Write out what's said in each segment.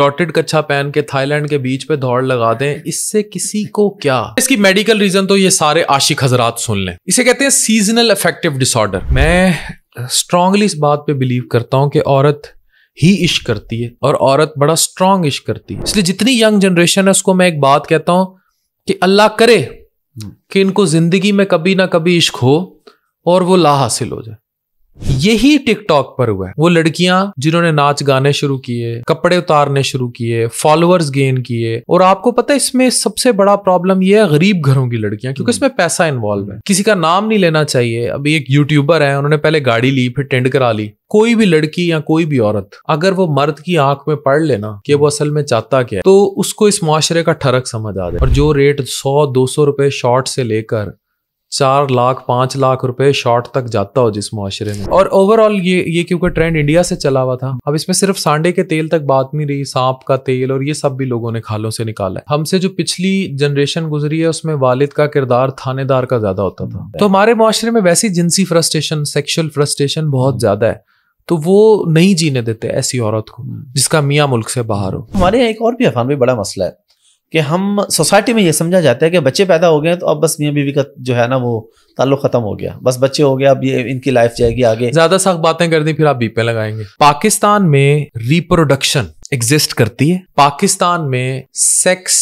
Dotted कच्छा पहन के थाईलैंड के बीच पे दौड़ लगा दें इससे किसी को क्या इसकी मेडिकल रीजन तो ये सारे आशिक हजरात सुन लें इसे कहते हैं सीजनल अफेक्टिव डिसऑर्डर मैं स्ट्रांगली इस बात पे बिलीव करता हूँ कि औरत ही इश्क करती है और औरत बड़ा स्ट्रांग इश्क करती है इसलिए जितनी यंग जनरेशन है उसको मैं एक बात कहता हूँ कि अल्लाह करे हम्म। कि इनको जिंदगी में कभी ना कभी इश्क हो और वो ला हासिल हो जाए यही टिकटॉक पर हुआ है वो लड़कियां जिन्होंने नाच गाने शुरू किए कपड़े उतारने शुरू किए फॉलोअर्स गेन किए और आपको पता है इसमें सबसे बड़ा प्रॉब्लम ये है गरीब घरों की लड़कियां क्योंकि हम्म। इसमें पैसा इन्वॉल्व है किसी का नाम नहीं लेना चाहिए अभी एक यूट्यूबर है उन्होंने पहले गाड़ी ली फिर टेंड करा ली कोई भी लड़की या कोई भी औरत अगर वो मर्द की आंख में पढ़ लेना कि वो असल में चाहता क्या है तो उसको इस मुआरे का ठरक समझ आ जाए और जो रेट सौ दो सौ रुपए शॉर्ट से लेकर चार लाख पांच लाख रुपए शॉर्ट तक जाता हो जिस मुआरे में और ओवरऑल ये ये क्योंकि ट्रेंड इंडिया से चला हुआ था अब इसमें सिर्फ सांडे के तेल तक बात नहीं रही सांप का तेल और ये सब भी लोगों ने खालों से निकाला है हमसे जो पिछली जनरेशन गुजरी है उसमें वालिद का किरदार थानेदार का ज्यादा होता था तो हमारे मुआरे में वैसी जिनसी फ्रस्ट्रेशन सेक्शुअल फ्रस्ट्रेशन बहुत ज्यादा है तो वो नहीं जीने देते ऐसी औरत को जिसका मियाँ मुल्क से बाहर हो हमारे यहाँ एक और भी अफान भी बड़ा मसला है कि हम सोसाइटी में ये समझा जाता है कि बच्चे पैदा हो गए तो अब बस मियाँ बीवी का जो है ना वो ताल्लुक खत्म हो गया बस बच्चे हो गए अब ये इनकी लाइफ जाएगी आगे ज्यादा सख्त बातें कर दी फिर आप बीपे लगाएंगे पाकिस्तान में रिप्रोडक्शन एग्जिस्ट करती है पाकिस्तान में सेक्स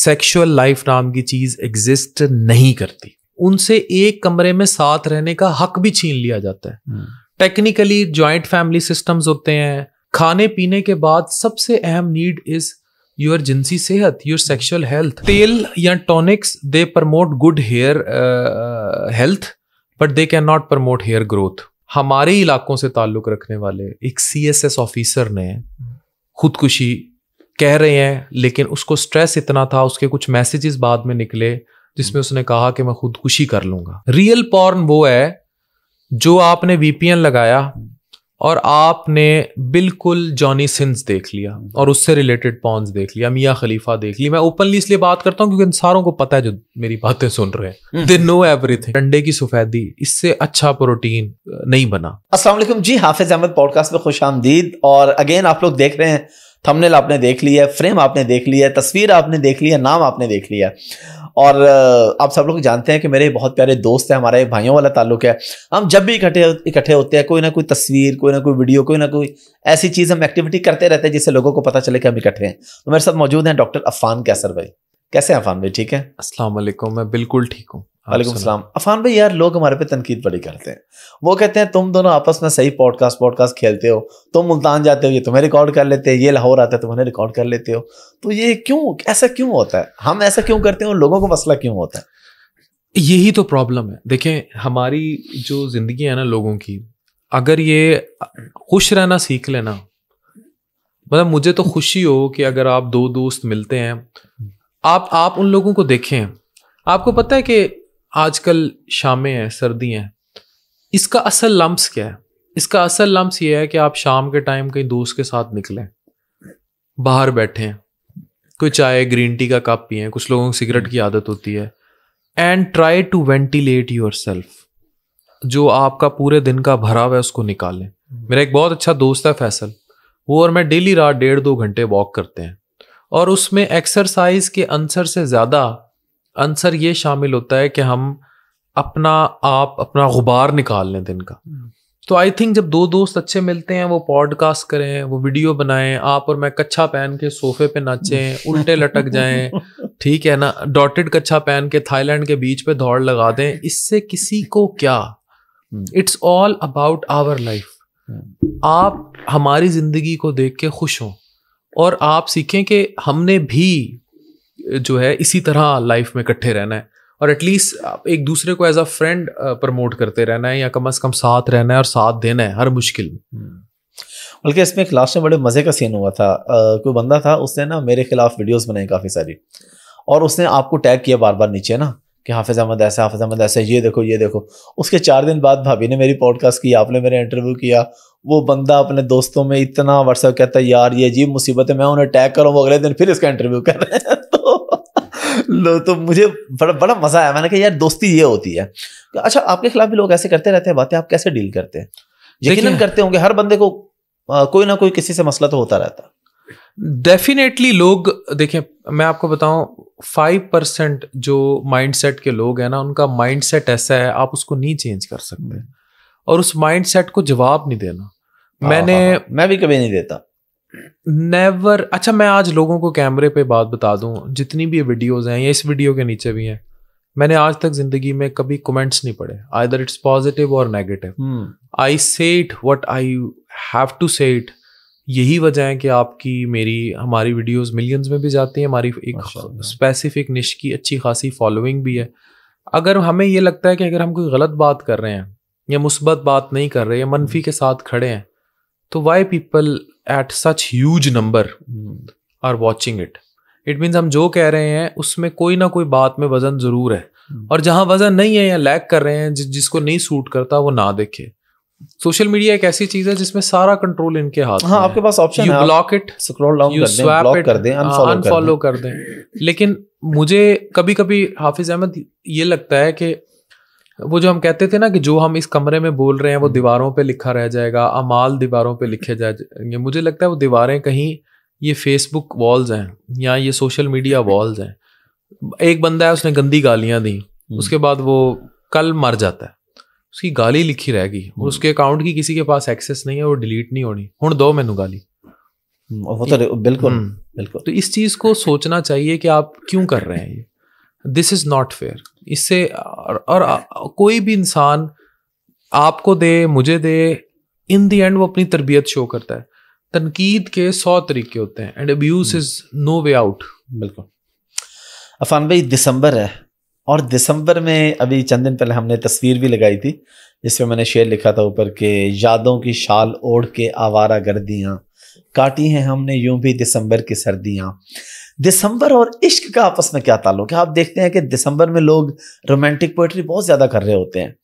सेक्शुअल लाइफ नाम की चीज एग्जिस्ट नहीं करती उनसे एक कमरे में साथ रहने का हक भी छीन लिया जाता है टेक्निकली ज्वाइंट फैमिली सिस्टम्स होते हैं खाने पीने के बाद सबसे अहम नीड इज योर जिनसी सेहत योर सेक्सुअल हेल्थ तेल या tonics they promote good hair health but they can not promote hair growth हमारे इलाकों से ताल्लुक रखने वाले एक सी एस एस ऑफिसर ने खुदकुशी कह रहे हैं लेकिन उसको स्ट्रेस इतना था उसके कुछ मैसेजेस बाद में निकले जिसमें हम्म। उसने कहा कि मैं खुदकुशी कर लूंगा रियल पॉर्न वो है जो आपने वीपीएन लगाया और आपने बिल्कुल जॉनी सिंस देख लिया और उससे रिलेटेड पॉन्स देख लिया मियाँ खलीफा देख लिया मैं ओपनली इसलिए बात करता हूँ क्योंकि इन सारों को पता है जो मेरी बातें सुन रहे हैं दे नो एवरीथिंग अंडे की सफेदी इससे अच्छा प्रोटीन नहीं बना असला जी हाफिज अहमद पॉडकास्ट में खुश आमदीद और अगेन आप लोग देख रहे हैं थमनेल आपने देख लिया फ्रेम आपने देख लिया तस्वीर आपने देख लिया नाम आपने देख लिया और आप सब लोग जानते हैं कि मेरे बहुत प्यारे दोस्त हैं हमारे भाइयों वाला ताल्लुक है हम जब भी इकट्ठे इकट्ठे होते हैं कोई ना कोई तस्वीर कोई ना कोई वीडियो कोई ना कोई ऐसी चीज़ हम एक्टिविटी करते रहते हैं जिससे लोगों को पता चले कि हम इकट्ठे हैं तो मेरे साथ मौजूद हैं डॉक्टर अफान कैसर भाई कैसे हैं अफान भाई ठीक है अस्सलाम वालेकुम मैं बिल्कुल ठीक हूँ वालेकुम सलाम अफान भाई यार लोग हमारे पे तनकीद बड़ी करते हैं वो कहते हैं तुम दोनों आपस में सही पॉडकास्ट पॉडकास्ट खेलते हो तुम मुल्तान जाते हो ये तुम्हें रिकॉर्ड कर लेते हैं ये लाहौर आता है तुम्हें तो रिकॉर्ड कर लेते हो तो ये क्यों ऐसा क्यों होता है हम ऐसा क्यों करते हैं और लोगों को मसला क्यों होता है यही तो प्रॉब्लम है देखें हमारी जो जिंदगी है ना लोगों की अगर ये खुश रहना सीख लेना मतलब मुझे तो खुशी हो कि अगर आप दो दोस्त मिलते हैं आप आप उन लोगों को देखें आपको पता है कि आजकल शामें हैं सर्दी हैं इसका असल लम्स क्या है इसका असल लम्स ये है कि आप शाम के टाइम कहीं दोस्त के साथ निकलें बाहर बैठे हैं कोई चाय ग्रीन टी का कप पिए कुछ लोगों को सिगरेट की आदत होती है and try to ventilate yourself जो आपका पूरे दिन का भरा हुआ है उसको निकालें मेरा एक बहुत अच्छा दोस्त है फैसल वो और मैं डेली रात डेढ़ दो घंटे वॉक करते हैं और उसमें एक्सरसाइज के आंसर से ज़्यादा आंसर ये शामिल होता है कि हम अपना आप अपना गुबार निकाल लें दिन का हम्म। तो आई थिंक जब दो दोस्त अच्छे मिलते हैं वो पॉडकास्ट करें वो वीडियो बनाएं आप और मैं कच्छा पहन के सोफे पे नाचें उल्टे लटक जाएं ठीक है ना डॉटेड कच्छा पहन के थाईलैंड के बीच पे दौड़ लगा दें इससे किसी को क्या it's all about our life आप हमारी जिंदगी को देख के खुश हों और आप सीखें कि हमने भी जो है इसी तरह लाइफ में इकट्ठे रहना है और एटलीस्ट आप एक दूसरे को एज अ फ्रेंड प्रमोट करते रहना है या कम अज़ कम साथ रहना है और साथ देना है हर मुश्किल में हम्म। बल्कि इसमें एक लास्ट में बड़े मज़े का सीन हुआ था कोई बंदा था उसने ना मेरे खिलाफ वीडियोस बनाई काफ़ी सारी और उसने आपको टैग किया बार बार नीचे ना कि हाफिज़ अहमद ऐसा हाफिज़ अहमद ऐसा ये देखो ये देखो उसके चार दिन बाद भाभी ने मेरी पॉडकास्ट की आपने मेरा इंटरव्यू किया वो बंदा अपने दोस्तों में इतना व्हाट्सएप कहता है यार ये अजीब मुसीबत है मैं उन्हें टैग करूँ वो अगले दिन फिर इसका इंटरव्यू कर रहे हैं तो लो तो मुझे बड़ा बड़ा मज़ा आया मैंने कहा यार दोस्ती ये होती है अच्छा आपके खिलाफ भी लोग ऐसे करते रहते हैं बातें आप कैसे डील करते हैं यकीन करते होंगे हर बंदे को आ, कोई ना कोई किसी से मसला तो होता रहता डेफिनेटली लोग देखिए मैं आपको बताऊं फाइव परसेंट जो माइंडसेट के लोग हैं ना उनका माइंडसेट ऐसा है आप उसको नहीं चेंज कर सकते और उस माइंड सेट को जवाब नहीं देना हाँ, मैंने हाँ, हाँ। मैं भी कभी नहीं देता नेवर अच्छा मैं आज लोगों को कैमरे पे बात बता दूं जितनी भी वीडियोस हैं या इस वीडियो के नीचे भी हैं मैंने आज तक जिंदगी में कभी कमेंट्स नहीं पढ़े आइदर इट्स पॉजिटिव और negative I say it what I have to say it यही वजह है कि आपकी मेरी हमारी वीडियोस मिलियंस में भी जाती है हमारी एक स्पेसिफिक निश की अच्छी खासी फॉलोइंग भी है अगर हमें ये लगता है कि अगर हम कोई गलत बात कर रहे हैं या मुस्बत बात नहीं कर रहे या मनफी के साथ खड़े हैं तो why people at such huge number are watching it it means हम जो कह रहे हैं उसमें कोई ना कोई बात में वजन ज़रूर है हम्म। और जहां वजन नहीं है या लैक कर रहे हैं जि, जिसको नहीं सूट करता वो ना देखे सोशल मीडिया एक ऐसी चीज है जिसमें सारा कंट्रोल इनके हाथ हाँ, में आपके पास ऑप्शन है ब्लॉक इट स्क्रॉल डाउन कर दें ब्लॉक कर दें अनफॉलो हाँ, कर दें लेकिन मुझे कभी कभी हाफिज अहमद ये लगता है कि वो जो हम कहते थे ना कि जो हम इस कमरे में बोल रहे हैं वो हम्म। दीवारों पे लिखा रह जाएगा अमाल दीवारों पे लिखे जाएंगे मुझे लगता है वो दीवारें कहीं ये फेसबुक वॉल्स हैं या ये सोशल मीडिया वॉल्स हैं एक बंदा है उसने गंदी गालियां दी हम्म। उसके बाद वो कल मर जाता है उसकी गाली लिखी रहेगी और हम्म। उसके अकाउंट की किसी के पास एक्सेस नहीं है वो डिलीट नहीं होनी हूँ दो मैनू गाली तो बिल्कुल बिल्कुल तो इस चीज को सोचना चाहिए कि आप क्यों कर रहे हैं ये दिस इज़ नॉट फेयर इससे और, और कोई भी इंसान आपको दे मुझे दे इन दी एंड वो अपनी तरबियत शो करता है तनकीद के सौ तरीके होते हैं and abuse is no way out बिल्कुल अफान भाई दिसंबर है और दिसंबर में अभी चंद दिन पहले हमने तस्वीर भी लगाई थी जिसमें मैंने शेर लिखा था ऊपर के यादों की शाल ओढ़ के आवारा गर्दियाँ काटी हैं हमने यूं भी दिसंबर की सर्दियां दिसंबर और इश्क का आपस में क्या ताल्लुक है आप देखते हैं कि दिसंबर में लोग रोमांटिक पोइट्री बहुत ज़्यादा कर रहे होते हैं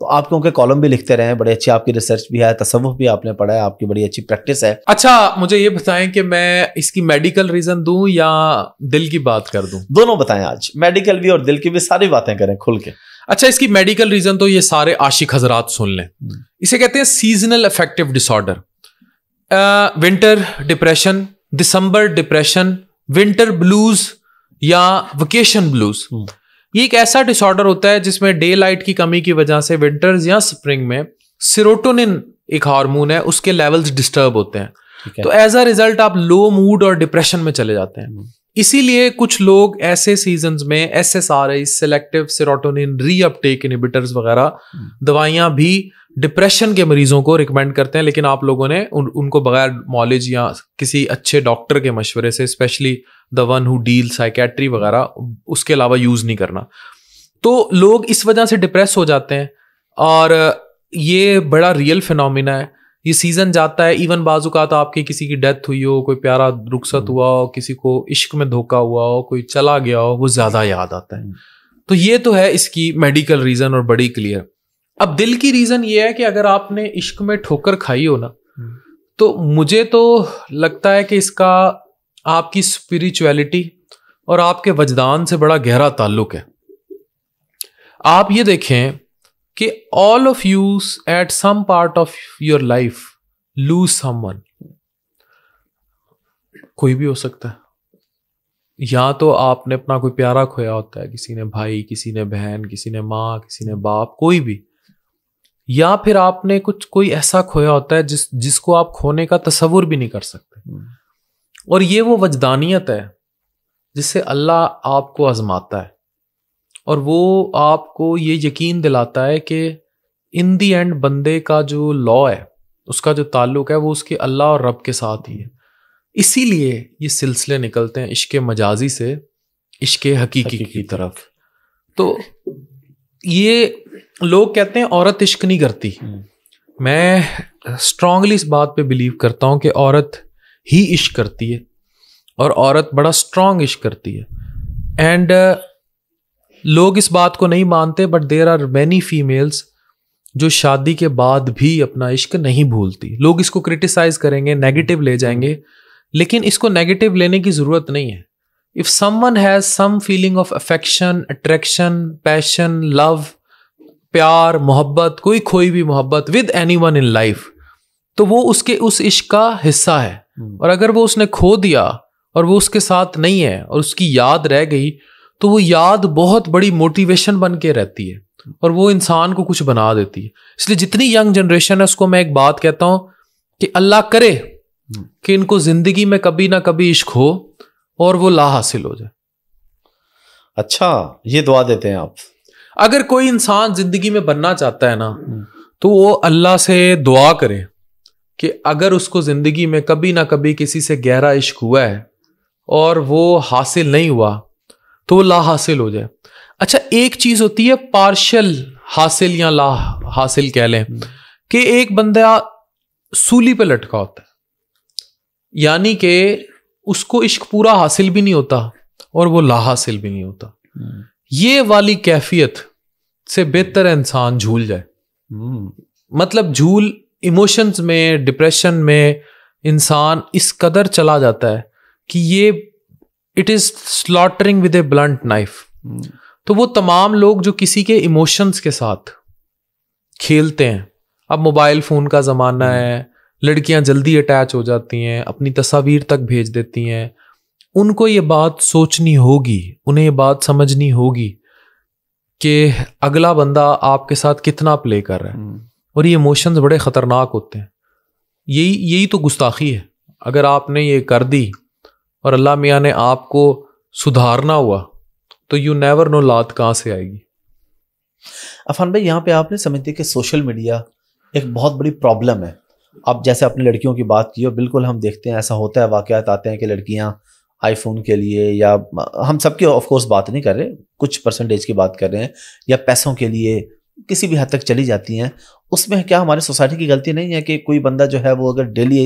तो आप क्योंकि कॉलम भी लिखते रहे हैं बड़ी अच्छी आपकी रिसर्च भी है तसवुफ भी आपने पढ़ा है आपकी बड़ी अच्छी प्रैक्टिस है अच्छा मुझे ये बताएं कि मैं इसकी मेडिकल रीजन दूं या दिल की बात कर दूं दोनों बताएं आज मेडिकल भी और दिल की भी सारी बातें करें खुल के अच्छा इसकी मेडिकल रीजन तो ये सारे आशिक हजरात सुन लें हम्म। इसे कहते हैं seasonal affective disorder winter depression December depression winter blues या वेकेशन ब्लूज hmm. ये एक ऐसा डिसऑर्डर होता है जिसमें डे लाइट की कमी की वजह से विंटर्स या स्प्रिंग में सिरोटोनिन एक हार्मोन है उसके लेवल्स डिस्टर्ब होते हैं तो एज अ रिजल्ट आप लो मूड और डिप्रेशन में चले जाते हैं hmm. इसीलिए कुछ लोग ऐसे सीजन में S S R I selective serotonin uptake inhibitors वगैरह हम्म। दवाइयाँ भी डिप्रेशन के मरीजों को रिकमेंड करते हैं लेकिन आप लोगों ने उन, उनको बगैर नॉलेज या किसी अच्छे डॉक्टर के मशवरे से specially the one who deal psychiatry वगैरह उसके अलावा यूज़ नहीं करना तो लोग इस वजह से डिप्रेस हो जाते हैं और ये बड़ा रियल फिनोमिना है ये सीजन जाता है इवन तो आपके किसी की डेथ हुई हो कोई प्यारा रुखसत हुआ हो किसी को इश्क में धोखा हुआ हो कोई चला गया हो वो ज्यादा याद आता है तो ये तो है इसकी मेडिकल रीजन और बड़ी क्लियर अब दिल की रीजन ये है कि अगर आपने इश्क में ठोकर खाई हो ना तो मुझे तो लगता है कि इसका आपकी स्पिरिचुअलिटी और आपके वजदान से बड़ा गहरा ताल्लुक है आप ये देखें कि all of you at some part of your life lose someone कोई भी हो सकता है या तो आपने अपना कोई प्यारा खोया होता है किसी ने भाई किसी ने बहन किसी ने माँ किसी ने बाप कोई भी या फिर आपने कुछ कोई ऐसा खोया होता है जिस जिसको आप खोने का तस्वुर भी नहीं कर सकते हम्म। और ये वो वजदानियत है जिससे अल्लाह आपको आजमाता है और वो आपको ये यकीन दिलाता है कि इन दी एंड बंदे का जो लॉ है उसका जो ताल्लुक है वो उसके अल्लाह और रब के साथ ही है इसीलिए ये सिलसिले निकलते हैं इश्क मजाजी से इश्क हकीकी, हकीकी की तरफ तो ये लोग कहते हैं औरत इश्क नहीं करती हम्म। मैं स्ट्रांगली इस बात पे बिलीव करता हूँ कि औरत ही इश्क करती है और औरत बड़ा स्ट्रांग इश्क करती है एंड uh, लोग इस बात को नहीं मानते but there are many females जो शादी के बाद भी अपना इश्क नहीं भूलती लोग इसको क्रिटिसाइज करेंगे नेगेटिव ले जाएंगे लेकिन इसको नेगेटिव लेने की ज़रूरत नहीं है if someone has some feeling of affection attraction passion love प्यार मोहब्बत कोई खोई भी मोहब्बत with anyone in life तो वो उसके उस इश्क का हिस्सा है हम्म। और अगर वो उसने खो दिया और वो उसके साथ नहीं है और उसकी याद रह गई तो वो याद बहुत बड़ी मोटिवेशन बन के रहती है और वो इंसान को कुछ बना देती है इसलिए जितनी यंग जनरेशन है उसको मैं एक बात कहता हूं कि अल्लाह करे कि इनको जिंदगी में कभी ना कभी इश्क हो और वो ला हासिल हो जाए अच्छा ये दुआ देते हैं आप अगर कोई इंसान जिंदगी में बनना चाहता है ना तो वो अल्लाह से दुआ करे कि अगर उसको जिंदगी में कभी ना कभी किसी से गहरा इश्क हुआ है और वो हासिल नहीं हुआ तो वो ला हासिल हो जाए अच्छा एक चीज होती है पार्शल हासिल या ला हासिल कह लें कि एक बंदा सूली पे लटका होता है यानी कि उसको इश्क पूरा हासिल भी नहीं होता और वो ला हासिल भी नहीं होता ये वाली कैफियत से बेहतर इंसान झूल जाए मतलब झूल इमोशंस में डिप्रेशन में इंसान इस कदर चला जाता है कि ये it is slaughtering with a blunt knife तो वो तमाम लोग जो किसी के इमोशंस के साथ खेलते हैं अब मोबाइल फ़ोन का ज़माना है लड़कियां जल्दी अटैच हो जाती हैं अपनी तस्वीर तक भेज देती हैं उनको ये बात सोचनी होगी उन्हें ये बात समझनी होगी कि अगला बंदा आपके साथ कितना प्ले कर रहा है हम्म। और ये इमोशंस बड़े ख़तरनाक होते हैं यही यही तो गुस्ताखी है अगर आपने ये कर दी और अल्लाह मियाँ ने आपको सुधारना हुआ तो यू नेवर नो लात कहाँ से आएगी अफान भाई यहाँ पे आपने समझते कि सोशल मीडिया एक बहुत बड़ी प्रॉब्लम है अब जैसे अपनी लड़कियों की बात की हो बिल्कुल हम देखते हैं ऐसा होता है वाक़ात आते हैं कि लड़कियाँ आईफोन के लिए या हम सब ऑफकोर्स बात नहीं कर रहे कुछ परसेंटेज की बात कर रहे हैं या पैसों के लिए किसी भी हद तक चली जाती हैं उसमें क्या हमारी सोसाइटी की गलती नहीं है कि कोई बंदा जो है वो अगर डेली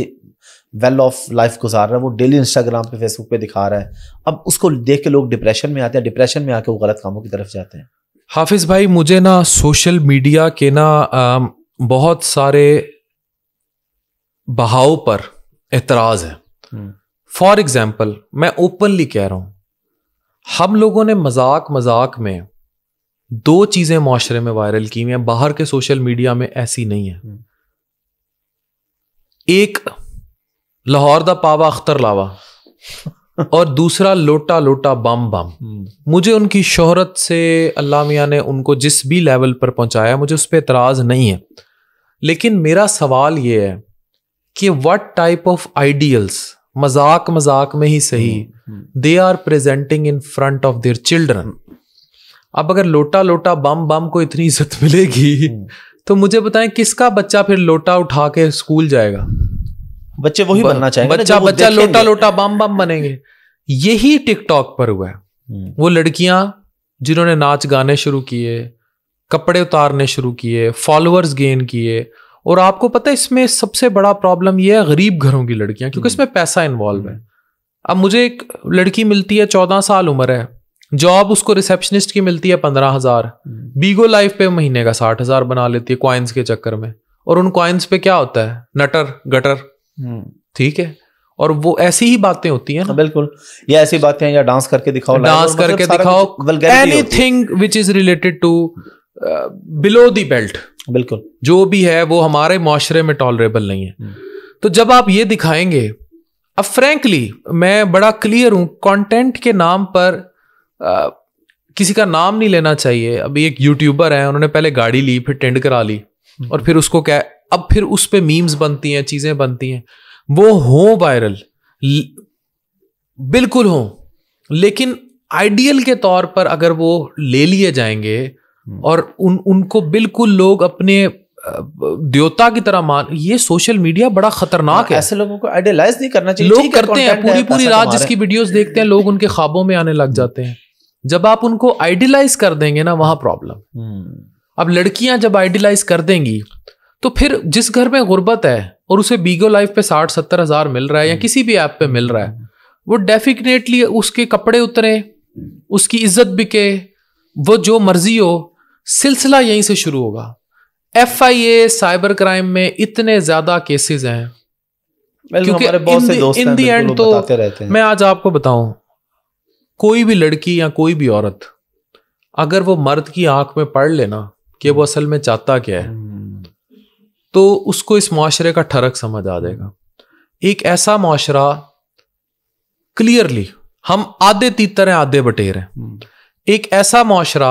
वेल ऑफ लाइफ गुजार रहा है वो डेली इंस्टाग्राम पे फेसबुक पे दिखा रहा है अब उसको देख के लोग डिप्रेशन में आते हैं डिप्रेशन में आके वो गलत कामों की तरफ जाते हैं हाफिज भाई मुझे ना सोशल मीडिया के ना बहुत सारे बहाव पर एतराज है फॉर एग्जाम्पल मैं ओपनली कह रहा हूं हम लोगों ने मजाक मजाक में दो चीजें माशरे में वायरल की हुई हैं बाहर के सोशल मीडिया में ऐसी नहीं है हम्म। एक लाहौर का पावा अख्तर लावा और दूसरा लोटा लोटा बम बम मुझे उनकी शोहरत से अल्लाह मियाँ ने उनको जिस भी लेवल पर पहुंचाया मुझे उस पर एतराज़ नहीं है लेकिन मेरा सवाल ये है कि वट टाइप ऑफ आइडियल्स मजाक मजाक में ही सही they are presenting in front of their children अब अगर लोटा लोटा बम बम को इतनी इज्जत मिलेगी हम्म। तो मुझे बताएं किसका बच्चा फिर लोटा उठा के स्कूल जाएगा बच्चे वही बनना चाहेंगे बच्चा बच्चा लोटा लोटा बम बम बनेंगे यही टिकटॉक पर हुआ है हम्म। वो लड़कियां जिन्होंने नाच गाने शुरू किए कपड़े उतारने शुरू किए फॉलोअर्स गेन किए और आपको पता है इसमें सबसे बड़ा प्रॉब्लम यह है गरीब घरों की लड़कियां क्योंकि हम्म। इसमें पैसा इन्वॉल्व है हम्म। अब मुझे एक लड़की मिलती है चौदह साल उम्र है जॉब उसको रिसेप्शनिस्ट की मिलती है पंद्रह हजार बीगो लाइफ पे महीने का साठ हजार बना लेती है क्वाइंस के चक्कर में और उन क्वाइंस पे क्या होता है नटर गटर हम्म। ठीक है और वो ऐसी ही बातें होती हैं ना हाँ, बिल्कुल या ऐसी बातें या डांस करके दिखाओ डांस मतलब करके मतलब दिखाओ anything which is related to below the belt बिल्कुल जो भी है वो हमारे माशरे में टॉलरेबल नहीं है हम्म। तो जब आप ये दिखाएंगे अब फ्रेंकली मैं बड़ा क्लियर हूं कंटेंट के नाम पर आ, uh, किसी का नाम नहीं लेना चाहिए अभी एक यूट्यूबर है उन्होंने पहले गाड़ी ली फिर टेंड करा ली हम्म। और फिर उसको क्या अब फिर उस पर मीम्स बनती हैं चीजें बनती हैं वो हो वायरल बिल्कुल हो लेकिन आइडियल के तौर पर अगर वो ले लिए जाएंगे हम्म। और उन उनको बिल्कुल लोग अपने देवता की तरह मान ये सोशल मीडिया बड़ा खतरनाक हाँ, है ऐसे लोगों को आइडियलाइज नहीं करना चाहिए लोग करते हैं पूरी पूरी रात जिसकी वीडियोस देखते हैं लोग उनके ख्वाबों में आने लग जाते हैं जब आप उनको आइडियलाइज कर देंगे ना वहां प्रॉब्लम हम्म। अब लड़कियां जब आइडियलाइज कर देंगी तो फिर जिस घर में गुर्बत है और उसे बीगो लाइफ पे साठ सत्तर हजार मिल रहा है या हम्म। किसी भी ऐप पे मिल रहा है वो डेफिनेटली उसके कपड़े उतरे हम्म। उसकी इज्जत बिके वो जो मर्जी हो सिलसिला यहीं से शुरू होगा F I A cyber crime में इतने ज्यादा केसेस हैं क्योंकि इन दी एंड तो मैं आज आपको बताऊं कोई भी लड़की या कोई भी औरत अगर वो मर्द की आंख में पढ़ लेना कि वो हम्म। असल में चाहता क्या है तो उसको इस माशरे का ठरक समझ आ जाएगा एक ऐसा माशरा क्लियरली हम आधे तीतर हैं आधे बटेर हैं हम्म। एक ऐसा माशरा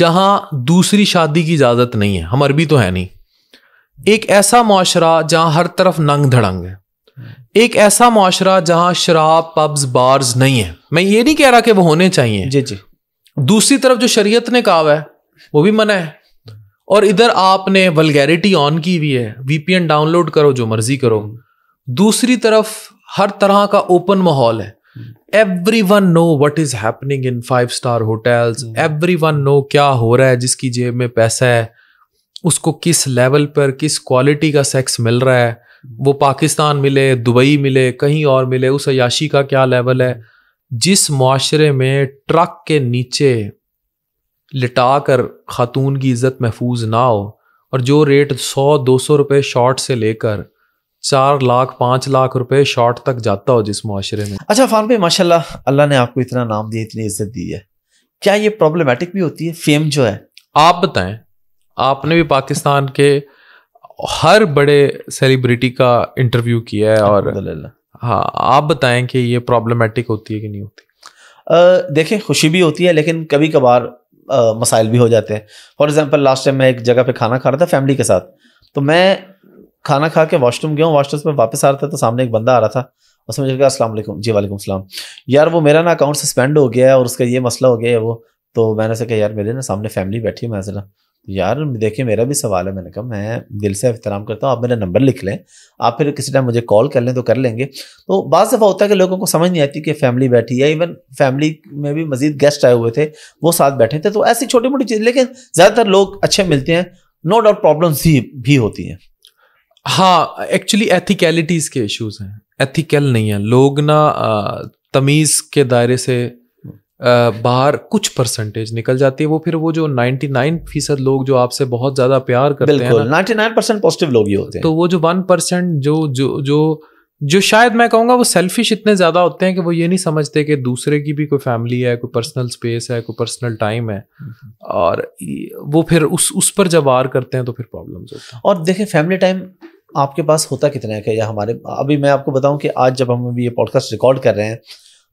जहां दूसरी शादी की इजाजत नहीं है हम अरबी तो है नहीं एक ऐसा माशरा जहां हर तरफ नंग धड़ंग है हम्म। एक ऐसा माशरा जहां शराब पब्स बार्स नहीं है मैं ये नहीं कह रहा कि वो होने चाहिए जी जी दूसरी तरफ जो शरीयत ने कहा है वो भी मना है और इधर आपने वलगैरिटी ऑन की हुई है वीपीएन डाउनलोड करो जो मर्जी करो दूसरी तरफ हर तरह का ओपन माहौल है everyone know what is happening in five star hotels everyone know क्या हो रहा है जिसकी जेब में पैसा है उसको किस लेवल पर किस क्वालिटी का सेक्स मिल रहा है hmm. वो पाकिस्तान मिले दुबई मिले कहीं और मिले उस अयाशी का क्या लेवल है जिस माशरे में ट्रक के नीचे लिटा कर खातून की इज्जत महफूज ना हो और जो रेट सौ दो सौ रुपये शॉर्ट से लेकर चार लाख पाँच लाख रुपए शॉर्ट तक जाता हो जिस माशरे में अच्छा फान भाई माशाल्लाह अल्लाह ने आपको इतना नाम दिया इतनी इज्जत दी है क्या ये प्रॉब्लमेटिक भी होती है फेम जो है आप बताएं आपने भी पाकिस्तान के हर बड़े सेलिब्रिटी का इंटरव्यू किया है और हाँ आप बताएं कि ये प्रॉब्लमेटिक होती है कि नहीं होती देखें खुशी भी होती है लेकिन कभी कभार मसाइल भी हो जाते हैं फॉर एग्जाम्पल लास्ट टाइम मैं एक जगह पे खाना खा रहा था फैमिली के साथ तो मैं खाना खा के वॉशरूम गया हूँ वॉशरूम में वापस आ रहा था तो सामने एक बंदा आ रहा था उसने मुझे कहा असल जी वालेकुम असलम यार वो मेरा ना अकाउंट सस्पेंड हो गया है और उसका ये मसला हो गया है वो तो मैंने से कहा यार मेरे ना सामने फैमिली बैठी है मैं ना यार देखिए मेरा भी सवाल है मैंने कहा मैं दिल से एहतराम करता हूँ आप मेरा नंबर लिख लें आप फिर किसी टाइम मुझे कॉल कर लें तो कर लेंगे तो बज़ दफ़ा होता है कि लोगों को समझ नहीं आती कि फैमिली बैठी है इवन फैमिली में भी मजीद गेस्ट आए हुए थे वो साथ बैठे थे तो ऐसी छोटी मोटी चीज़ लेकिन ज़्यादातर लोग अच्छे मिलते हैं नो डाउट प्रॉब्लम्स ही भी होती हैं हाँ एक्चुअली एथिकलिटीज़ के इश्यूज हैं एथिकल नहीं है लोग ना तमीज़ के दायरे से बाहर कुछ परसेंटेज निकल जाती है वो फिर वो जो 99 फीसद लोग जो आपसे बहुत ज्यादा प्यार करते हैं नाइन्टी नाइन परसेंट पॉजिटिव लोग ही होते हैं तो वो जो वन परसेंट जो जो जो जो शायद मैं कहूँगा वो सेल्फिश इतने ज़्यादा होते हैं कि वो ये नहीं समझते कि दूसरे की भी कोई फैमिली है कोई पर्सनल स्पेस है कोई पर्सनल टाइम है हम्म। और वो फिर उस उस पर जब वार करते हैं तो फिर प्रॉब्लम और देखें फैमिली टाइम आपके पास होता कितना है क्या हमारे अभी मैं आपको बताऊं कि आज जब हम ये पॉडकास्ट रिकॉर्ड कर रहे हैं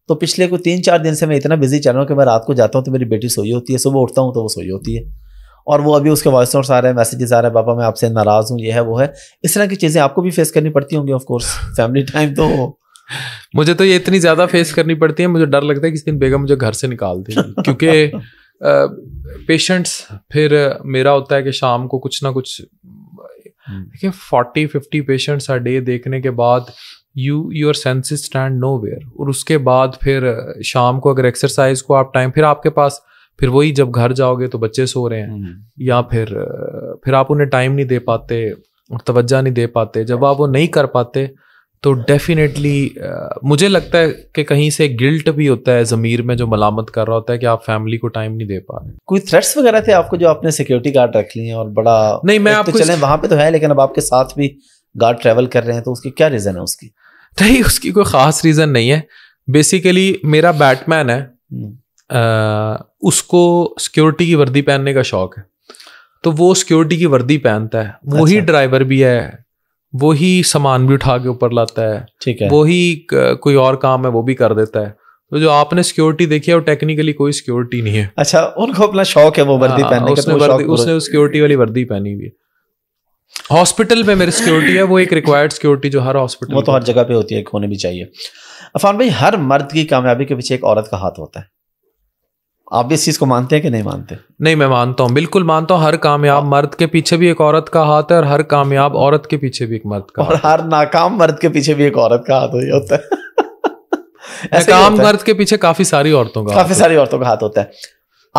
तो पिछले को तीन चार दिन से मैं इतना बिजी चल रहा हूँ कि मैं रात को जाता हूँ तो मेरी बेटी सोई होती है सुबह उठता हूँ तो वो सोई होती है और वो अभी उसके वॉइस नोट्स आ रहे हैं मैसेजेस आ रहे हैं पापा मैं आपसे नाराज़ हूँ ये है वो है इस तरह की चीज़ें आपको भी फेस करनी पड़ती होंगी ऑफकोर्स फैमिली टाइम तो मुझे तो ये इतनी ज़्यादा फेस करनी पड़ती है मुझे डर लगता है कि दिन बेगम मुझे घर से निकाल देगी क्योंकि पेशेंट्स फिर मेरा होता है कि शाम को कुछ ना कुछ हम्म। देखिए फोर्टी फिफ्टी पेशेंट्स हर डे देखने के बाद you your senses stand nowhere और उसके बाद फिर शाम को अगर एक्सरसाइज को आप टाइम फिर आपके पास फिर वही जब घर जाओगे तो बच्चे सो रहे हैं हम्म। या फिर फिर आप उन्हें टाइम नहीं दे पाते तवज्जा नहीं दे पाते जब आप वो नहीं कर पाते तो डेफिनेटली मुझे लगता है कि कहीं से गिल्ट भी होता है ज़मीर में जो मलामत कर रहा होता है कि आप फैमिली को टाइम नहीं दे पा रहे कोई थ्रेट्स वगैरह थे आपको जो आपने सिक्योरिटी गार्ड रख लिए और बड़ा नहीं मैं आप तो चले वहां पे तो है लेकिन अब आपके साथ भी गार्ड ट्रेवल कर रहे हैं तो उसकी क्या रीज़न है उसकी नहीं तो उसकी कोई खास रीज़न नहीं है बेसिकली मेरा बैटमैन है आ, हम्म। उसको सिक्योरिटी की वर्दी पहनने का शौक है तो वो सिक्योरिटी की वर्दी पहनता है वही अच्छा। ड्राइवर भी है वही सामान भी उठा के ऊपर लाता है ठीक है वही कोई और काम है वो भी कर देता है तो जो आपने सिक्योरिटी देखी है वो टेक्निकली कोई सिक्योरिटी नहीं है अच्छा उनको अपना शौक है वो वर्दी हाँ, पहनने का उसने तो वर्दी उसने सिक्योरिटी वाली वर्दी पहनी हुई है हॉस्पिटल में मेरी सिक्योरिटी है वो एक रिक्वायर्ड सिक्योरिटी जो हर हॉस्पिटल वो तो हर जगह पे होती है होनी भी चाहिए अफान भाई हर मर्द की कामयाबी के पीछे एक औरत का हाथ होता है आप भी इस चीज को मानते हैं कि नहीं मानते नहीं मैं मानता हूँ बिल्कुल मानता हूँ हर कामयाब हाँ। मर्द के पीछे भी एक औरत का हाथ है और हर कामयाब औरत के पीछे भी एक मर्द का और हर नाकाम मर्द के पीछे भी एक औरत का हाथ होता है नाकाम मर्द के पीछे काफी सारी औरतों का काफी सारी औरतों का हाथ होता है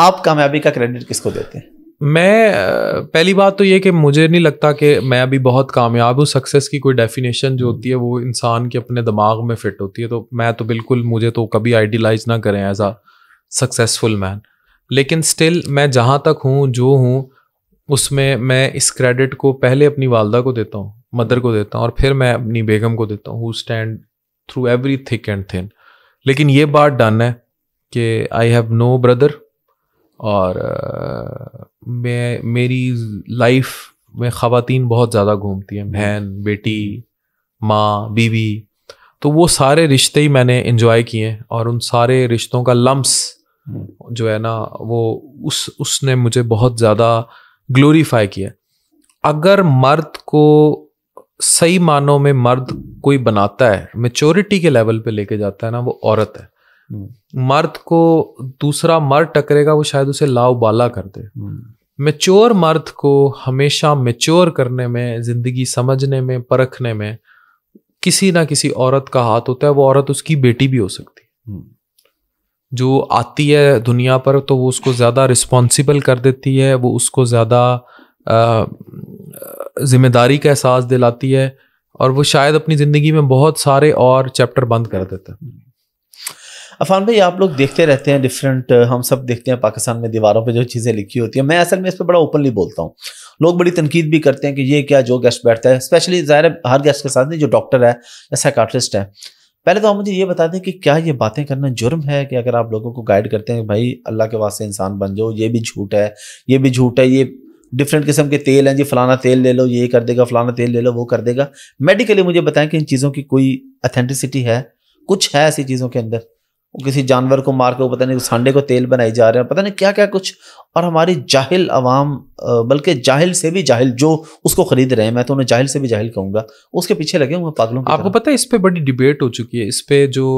आप कामयाबी का क्रेडिट किसको देते हैं मैं पहली बात तो ये कि मुझे नहीं लगता कि मैं अभी बहुत कामयाब हूँ सक्सेस की कोई डेफिनेशन जो होती है वो इंसान के अपने दिमाग में फिट होती है तो मैं तो बिल्कुल मुझे तो कभी आइडियलाइज ना करें एज आ सक्सेसफुल मैन लेकिन स्टिल मैं जहाँ तक हूँ जो हूँ उसमें मैं इस क्रेडिट को पहले अपनी वालदा को देता हूँ मदर को देता हूँ और फिर मैं अपनी बेगम को देता हूँ who stand through every thick and thin लेकिन ये बात डन है कि आई हैव नो ब्रदर और मैं मेरी लाइफ में ख़वातीन बहुत ज़्यादा घूमती हैं हम्म। बहन बेटी माँ बीवी तो वो सारे रिश्ते ही मैंने इन्जॉय किए हैं और उन सारे रिश्तों का लम्स हम्म। जो है ना वो उस उसने मुझे बहुत ज़्यादा ग्लोरीफाई किया अगर मर्द को सही मानों में मर्द कोई बनाता है मेचोरिटी के लेवल पे लेके जाता है ना वो औरत है मर्द को दूसरा मर्द टकरेगा वो शायद उसे लाव बाला कर दे मेच्योर मर्द को हमेशा मेच्योर करने में ज़िंदगी समझने में परखने में किसी ना किसी औरत का हाथ होता है वो औरत उसकी बेटी भी हो सकती है जो आती है दुनिया पर तो वो उसको ज़्यादा रिस्पॉन्सिबल कर देती है वो उसको ज़्यादा जिम्मेदारी का एहसास दिलाती है और वो शायद अपनी ज़िंदगी में बहुत सारे और चैप्टर बंद कर देता है अफान भाई आप लोग देखते रहते हैं डिफरेंट हम सब देखते हैं पाकिस्तान में दीवारों पे जो चीज़ें लिखी होती हैं मैं असल में इस पर बड़ा ओपनली बोलता हूँ लोग बड़ी तनकीद भी करते हैं कि ये क्या जो गेस्ट बैठता है स्पेशली ज़ाहिर हर गेस्ट के साथ नहीं जो डॉक्टर है या साइकाट्रिस्ट है पहले तो आप मुझे ये बता दें कि क्या ये बातें करना जुर्म है कि अगर आप लोगों को गाइड करते हैं भाई अल्लाह के वास्ते इंसान बन जाओ ये भी झूठ है ये भी झूठ है ये डिफरेंट किस्म के तेल हैं जी फलाना तेल ले लो ये कर देगा फलाना तेल ले लो वो कर देगा मेडिकली मुझे बताएं कि इन चीज़ों की कोई अथेंटिसिटी है कुछ है ऐसी चीज़ों के अंदर किसी जानवर को मार के पता नहीं सांडे को तेल बनाई जा रहे हैं पता नहीं क्या क्या कुछ और हमारी जाहिल आवाम बल्कि जाहिल से भी जाहिल जो उसको खरीद रहे हैं मैं तो उन्हें जाहिल से भी जाहिल कहूँगा उसके पीछे लगे हुए पागलों आपको पता है इस पर बड़ी डिबेट हो चुकी है इस पर जो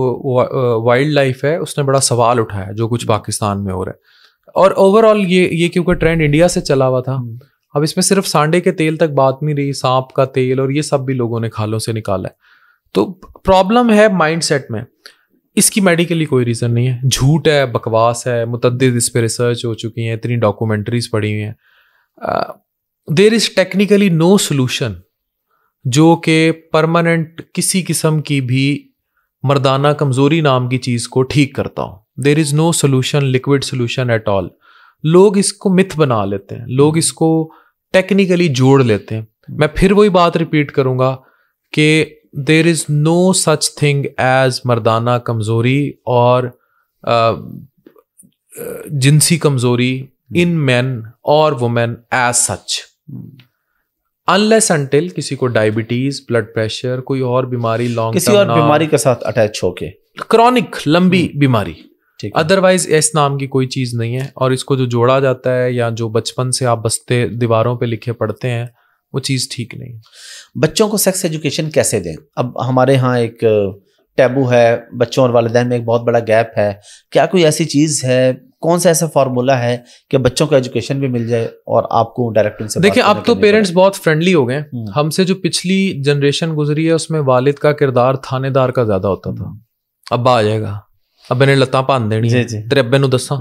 वाइल्ड लाइफ है उसने बड़ा सवाल उठाया जो कुछ पाकिस्तान में हो रहा है और ओवरऑल ये ये क्योंकि ट्रेंड इंडिया से चला हुआ था हम्म। अब इसमें सिर्फ सांडे के तेल तक बात नहीं रही सांप का तेल और ये सब भी लोगों ने खालों से निकाला है तो प्रॉब्लम है माइंडसेट में इसकी मेडिकली कोई रीज़न नहीं है झूठ है बकवास है मुतद इस पर रिसर्च हो चुकी हैं इतनी डॉक्यूमेंट्रीज पड़ी हुई हैं there is technically no solution जो कि परमानेंट किसी किस्म की भी मर्दाना कमज़ोरी नाम की चीज़ को ठीक करता हूँ there is no solution liquid solution at all लोग इसको मिथ बना लेते हैं लोग हम्म। इसको टेक्निकली जोड़ लेते हैं मैं फिर वही बात रिपीट करूँगा कि there is no such thing as मर्दाना कमज़ोरी और जिनसी कमज़ोरी इन मैन और women as such unless until किसी को डायबिटीज ब्लड प्रेशर कोई और बीमारी लॉन्ग किसी और बीमारी के साथ अटैच होके क्रॉनिक लंबी hmm. बीमारी अदरवाइज इस नाम की कोई चीज नहीं है और इसको जो जोड़ा जाता है या जो बचपन से आप बसते दीवारों पे लिखे पढ़ते हैं वो चीज़ ठीक नहीं बच्चों को सेक्स एजुकेशन कैसे दें अब हमारे यहाँ एक टैबू है बच्चों और वालदेन में एक बहुत बड़ा गैप है क्या कोई ऐसी चीज़ है कौन सा ऐसा फार्मूला है कि बच्चों को एजुकेशन भी मिल जाए और आपको डायरेक्ट उनसे देखिए अब तो पेरेंट्स बहुत फ्रेंडली हो गए हम्म। हमसे जो पिछली जनरेशन गुजरी है उसमें वालिद का किरदार थानेदार का ज्यादा होता था हम्म। अब्बा आ जाएगा अबे ने लत्त भन देनी तेरे अब्बे दसा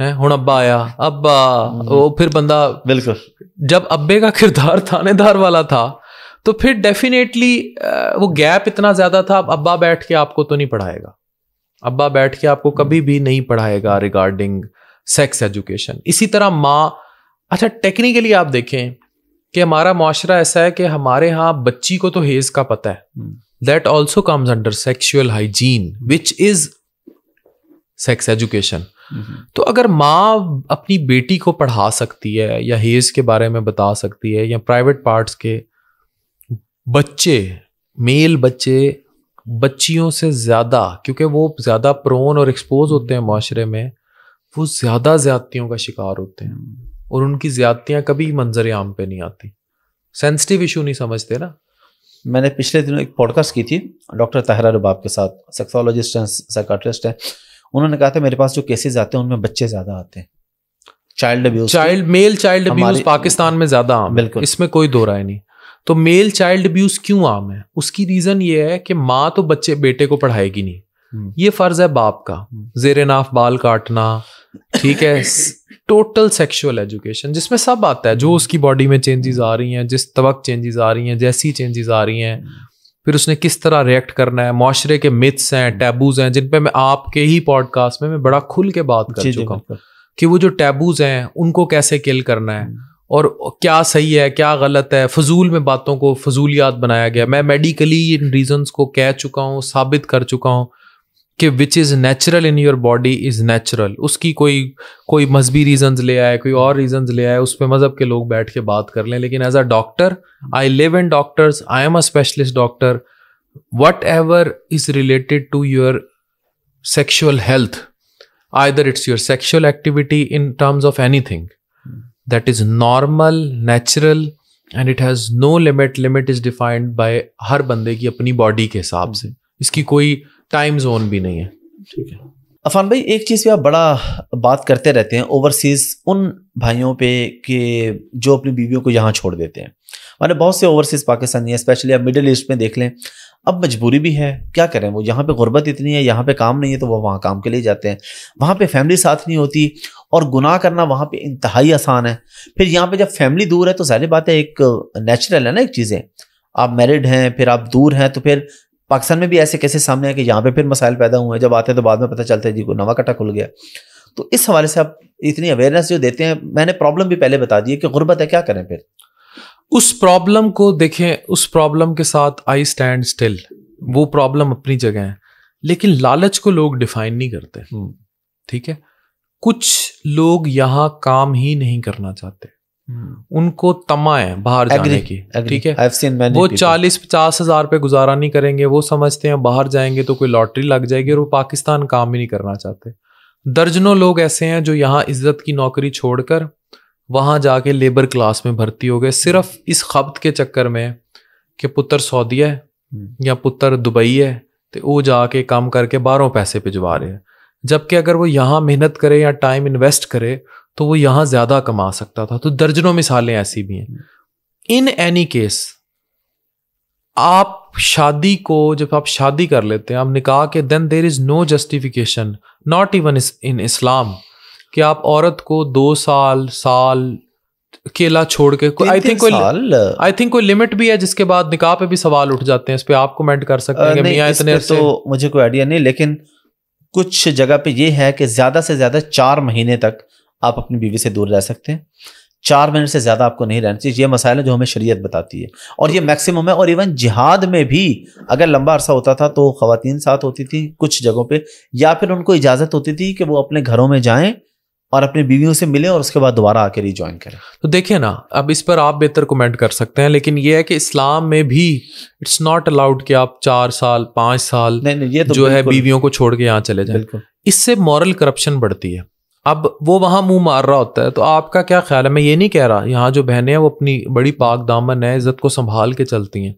है हूँ अब्बा आया अब्बा हम्म। वो फिर बंदा बिल्कुल जब अब्बे का किरदार थानेदार वाला था तो फिर डेफिनेटली वो गैप इतना ज्यादा था अब अब्बा बैठ के आपको तो नहीं पढ़ाएगा अब्बा बैठ के आपको हम्म। कभी भी नहीं पढ़ाएगा रिगार्डिंग सेक्स एजुकेशन इसी तरह माँ अच्छा टेक्निकली आप देखें कि हमारा माशरा ऐसा है कि हमारे यहाँ बच्ची को तो हेज का पता है that also comes under sexual hygiene which is sex education हम्म। तो अगर माँ अपनी बेटी को पढ़ा सकती है या हेज के बारे में बता सकती है या प्राइवेट पार्ट्स के बच्चे मेल बच्चे बच्चियों से ज़्यादा क्योंकि वो ज़्यादा प्रोन और एक्सपोज होते हैं माशरे में वो ज़्यादा ज़्यादतियों का शिकार होते हैं हम्म। और उनकी ज़्यादतियाँ कभी मंजर आम पे नहीं आती सेंसिटिव इशू नहीं समझते ना मैंने पिछले दिनों एक पॉडकास्ट की थी डॉक्टर तहरा रुबाब के साथ सेक्सोलॉजिस्ट हैं साइकाट्रिस्ट हैं उन्होंने कहा था मेरे पास जो केसेस आते हैं उनमें बच्चे ज्यादा आते हैं child abuse child male child abuse Pakistan में ज्यादा आम बिल्कुल इसमें कोई दो राय नहीं तो मेल चाइल्ड अब्यूज क्यों आम है उसकी रीजन ये है कि माँ तो बच्चे बेटे को पढ़ाएगी नहीं हम्म। ये फर्ज है बाप का हम्म। जेरे नाफ बाल काटना ठीक है टोटल सेक्सुअल एजुकेशन जिसमें सब आता है जो उसकी बॉडी में चेंजेस आ रही हैं जिस तबक चेंजेस आ रही हैं जैसी चेंजेस आ रही हैं हम्म। फिर उसने किस तरह रिएक्ट करना है माशरे के मिथ्स हैं टैबूज हैं जिन पे मैं आपके ही पॉडकास्ट में मैं बड़ा खुल के बात कर चुका हूँ कि वो जो टैबूज हैं उनको कैसे किल करना है और क्या सही है क्या गलत है फजूल में बातों को फजूलियात बनाया गया मैं मेडिकली इन रीजन को कह चुका हूँ साबित कर चुका हूँ कि which is natural in your body is natural उसकी कोई कोई मजहबी रीजन ले आए कोई और रीजन ले आए उस पर मज़हब के लोग बैठ के बात कर लें लेकिन as a doctor I live in doctors I am a specialist doctor whatever is related to your sexual health either it's your sexual activity in terms of anything that is normal natural and it has no limit limit is defined by हर बंदे की अपनी body के हिसाब से इसकी कोई time zone भी नहीं है ठीक है अफान भाई एक चीज़ पे आप बड़ा बात करते रहते हैं ओवरसीज़ उन भाइयों पे कि जो अपनी बीवियों को यहाँ छोड़ देते हैं मैंने बहुत से ओवरसीज़ पाकिस्तानी हैं स्पेशली आप मिडिल ईस्ट में देख लें अब मजबूरी भी है क्या करें वो यहाँ पे गुर्बत इतनी है यहाँ पे काम नहीं है तो वो वहाँ काम के लिए जाते हैं वहाँ पे फैमिली साथ नहीं होती और गुनाह करना वहाँ पे इंतहाई आसान है फिर यहाँ पे जब फैमिली दूर है तो सारी बात है एक नेचुरल है ना एक चीज़ें आप मैरिड हैं फिर आप दूर हैं तो फिर पाकिस्तान में भी ऐसे कैसे सामने आए कि यहाँ पे फिर मसाइल पैदा हुए जब आते हैं तो बाद में पता चलता है जी को नवा कटा खुल गया तो इस हवाले से आप इतनी अवेयरनेस जो देते हैं मैंने प्रॉब्लम भी पहले बता दी है कि गुर्बत है क्या करें फिर उस प्रॉब्लम को देखें उस प्रॉब्लम के साथ आई स्टैंड स्टिल वो प्रॉब्लम अपनी जगह है लेकिन लालच को लोग डिफाइन नहीं करते हम्म। ठीक है कुछ लोग यहाँ काम ही नहीं करना चाहते Hmm. उनको तमा है बाहर जाने की ठीक है वो चालीस पचास हजार पे गुजारा नहीं करेंगे वो समझते हैं बाहर जाएंगे तो कोई लॉटरी लग जाएगी और वो पाकिस्तान काम ही नहीं करना चाहते दर्जनों लोग ऐसे हैं जो यहाँ इज्जत की नौकरी छोड़कर वहां जाके लेबर क्लास में भर्ती हो गए सिर्फ इस खपत के चक्कर में कि पुत्र सऊदी है hmm. या पुत्र दुबई है तो वो जाके काम करके बारहों पैसे भिजवा रहे हैं जबकि अगर वो यहाँ मेहनत करे या टाइम इन्वेस्ट करे तो वो यहां ज़्यादा कमा सकता था तो दर्जनों मिसालें ऐसी भी हैं इन एनी केस आप शादी को जब आप शादी कर लेते हैं आप निकाह के then there is no justification not even in Islam कि आप औरत को दो साल साल केला छोड़ के आई थिंक कोई आई थिंक कोई लिमिट भी है जिसके बाद निकाह पे भी सवाल उठ जाते हैं इस पर आप कमेंट कर सकते हैं कि मियां इतने तो मुझे कोई आइडिया नहीं लेकिन कुछ जगह पे ये है कि ज्यादा से ज्यादा चार महीने तक आप अपनी बीवी से दूर रह सकते हैं चार मिनट से ज़्यादा आपको नहीं रहना चाहिए ये मसाइल है जो हमें शरीयत बताती है और ये मैक्सिमम है और इवन जिहाद में भी अगर लंबा अरसा होता था तो खातन साथ होती थी कुछ जगहों पे या फिर उनको इजाज़त होती थी कि वो अपने घरों में जाएं और अपनी बीवियों से मिलें और उसके बाद दोबारा आकर रिज्वाइन करें तो देखिए ना अब इस पर आप बेहतर कमेंट कर सकते हैं लेकिन ये है कि इस्लाम में भी इट्स नॉट अलाउड कि आप चार साल पांच साल नहीं, नहीं, ये तो जो है बीवियों को छोड़ के यहाँ चले जाए इससे मॉरल करप्शन बढ़ती है अब वो वहाँ मुंह मार रहा होता है तो आपका क्या ख्याल है मैं ये नहीं कह रहा यहाँ जो बहनें हैं वो अपनी बड़ी पाक दामन है इज़्ज़त को संभाल के चलती हैं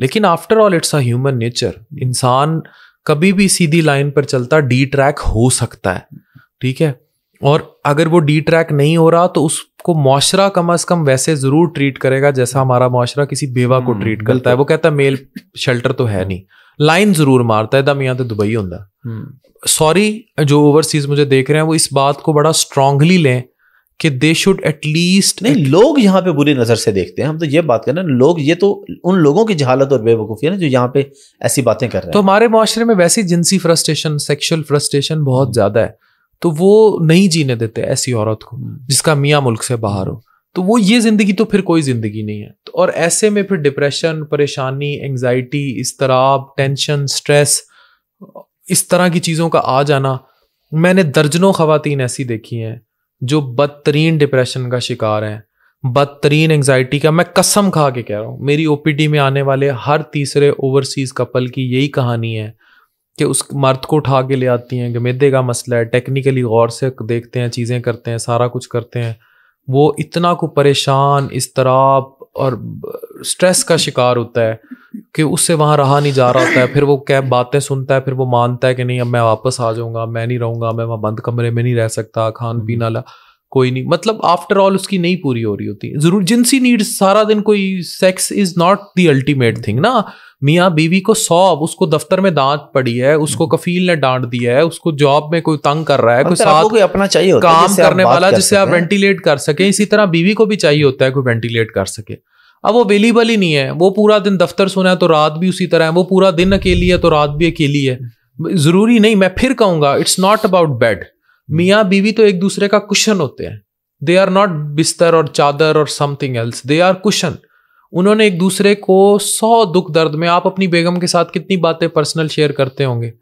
लेकिन after all it's a human nature इंसान कभी भी सीधी लाइन पर चलता डी ट्रैक हो सकता है ठीक है और अगर वो डी ट्रैक नहीं हो रहा तो उसको माशरा कम अज कम वैसे ज़रूर ट्रीट करेगा जैसा हमारा माशरा किसी बेवा को ट्रीट हम्म, करता है वो कहता है मेल शेल्टर तो है नहीं लाइन जरूर मारता है दम यहाँ तो दुबई होता सॉरी हम्म। जो ओवरसीज मुझे देख रहे हैं वो इस बात को बड़ा स्ट्रांगली लें कि दे शुड एटलीस्ट नहीं लोग यहाँ पे बुरी नज़र से देखते हैं हम तो ये बात कर रहे हैं लोग ये तो उन लोगों की जहालत और बेवकूफ़ी है ना जो यहाँ पे ऐसी बातें कर रहे हैं तो हमारे माशरे में वैसे जिनसी फ्रस्ट्रेशन सेक्शुअल फ्रस्ट्रेशन बहुत ज़्यादा है तो वो नहीं जीने देते ऐसी औरत को हम्म। जिसका मियाँ मुल्क से बाहर हो तो वो ये ज़िंदगी तो फिर कोई ज़िंदगी नहीं है तो और ऐसे में फिर डिप्रेशन परेशानी एंग्जाइटी इस टेंशन स्ट्रेस इस तरह की चीज़ों का आ जाना मैंने दर्जनों खातन ऐसी देखी हैं जो बदतरीन डिप्रेशन का शिकार हैं बदतरीन एंगजाइटी का मैं कसम खा के कह रहा हूँ मेरी ओपीडी में आने वाले हर तीसरे ओवरसीज कपल की यही कहानी है कि उस मर्द को उठा के ले आती हैं गमेदे का मसला है टेक्निकली गौर से देखते हैं चीज़ें करते हैं सारा कुछ करते हैं वो इतना को परेशान इस तरह और स्ट्रेस का शिकार होता है कि उससे वहाँ रहा नहीं जा रहा होता है फिर वो क्या बातें सुनता है फिर वो मानता है कि नहीं अब मैं वापस आ जाऊँगा मैं नहीं रहूँगा मैं वहाँ बंद कमरे में नहीं रह सकता खान पीन हम्म। वाला कोई नहीं मतलब आफ्टर ऑल उसकी नहीं पूरी हो रही होती जरूर जिनसी नीड सारा दिन कोई sex is not the ultimate thing ना मियाँ बीवी को सौंप उसको दफ्तर में दांत पड़ी है उसको हम्म। कफील ने डांट दिया है उसको जॉब में कोई तंग कर रहा है कोई साथ कोई अपना चाहिए होता काम करने वाला जिससे आप वेंटिलेट कर सके इसी तरह बीवी को भी चाहिए होता है कोई वेंटिलेट कर सके अब वो अवेलेबल ही नहीं है वो पूरा दिन दफ्तर सुना है तो रात भी उसी तरह है वो पूरा दिन अकेली है तो रात भी अकेली है जरूरी नहीं मैं फिर कहूंगा इट्स नॉट अबाउट बेड मियाँ बीवी तो एक दूसरे का कुशन होते हैं दे आर नॉट बिस्तर और चादर और something else they are cushion उन्होंने एक दूसरे को सौ दुख दर्द में आप अपनी बेगम के साथ कितनी बातें पर्सनल शेयर करते होंगे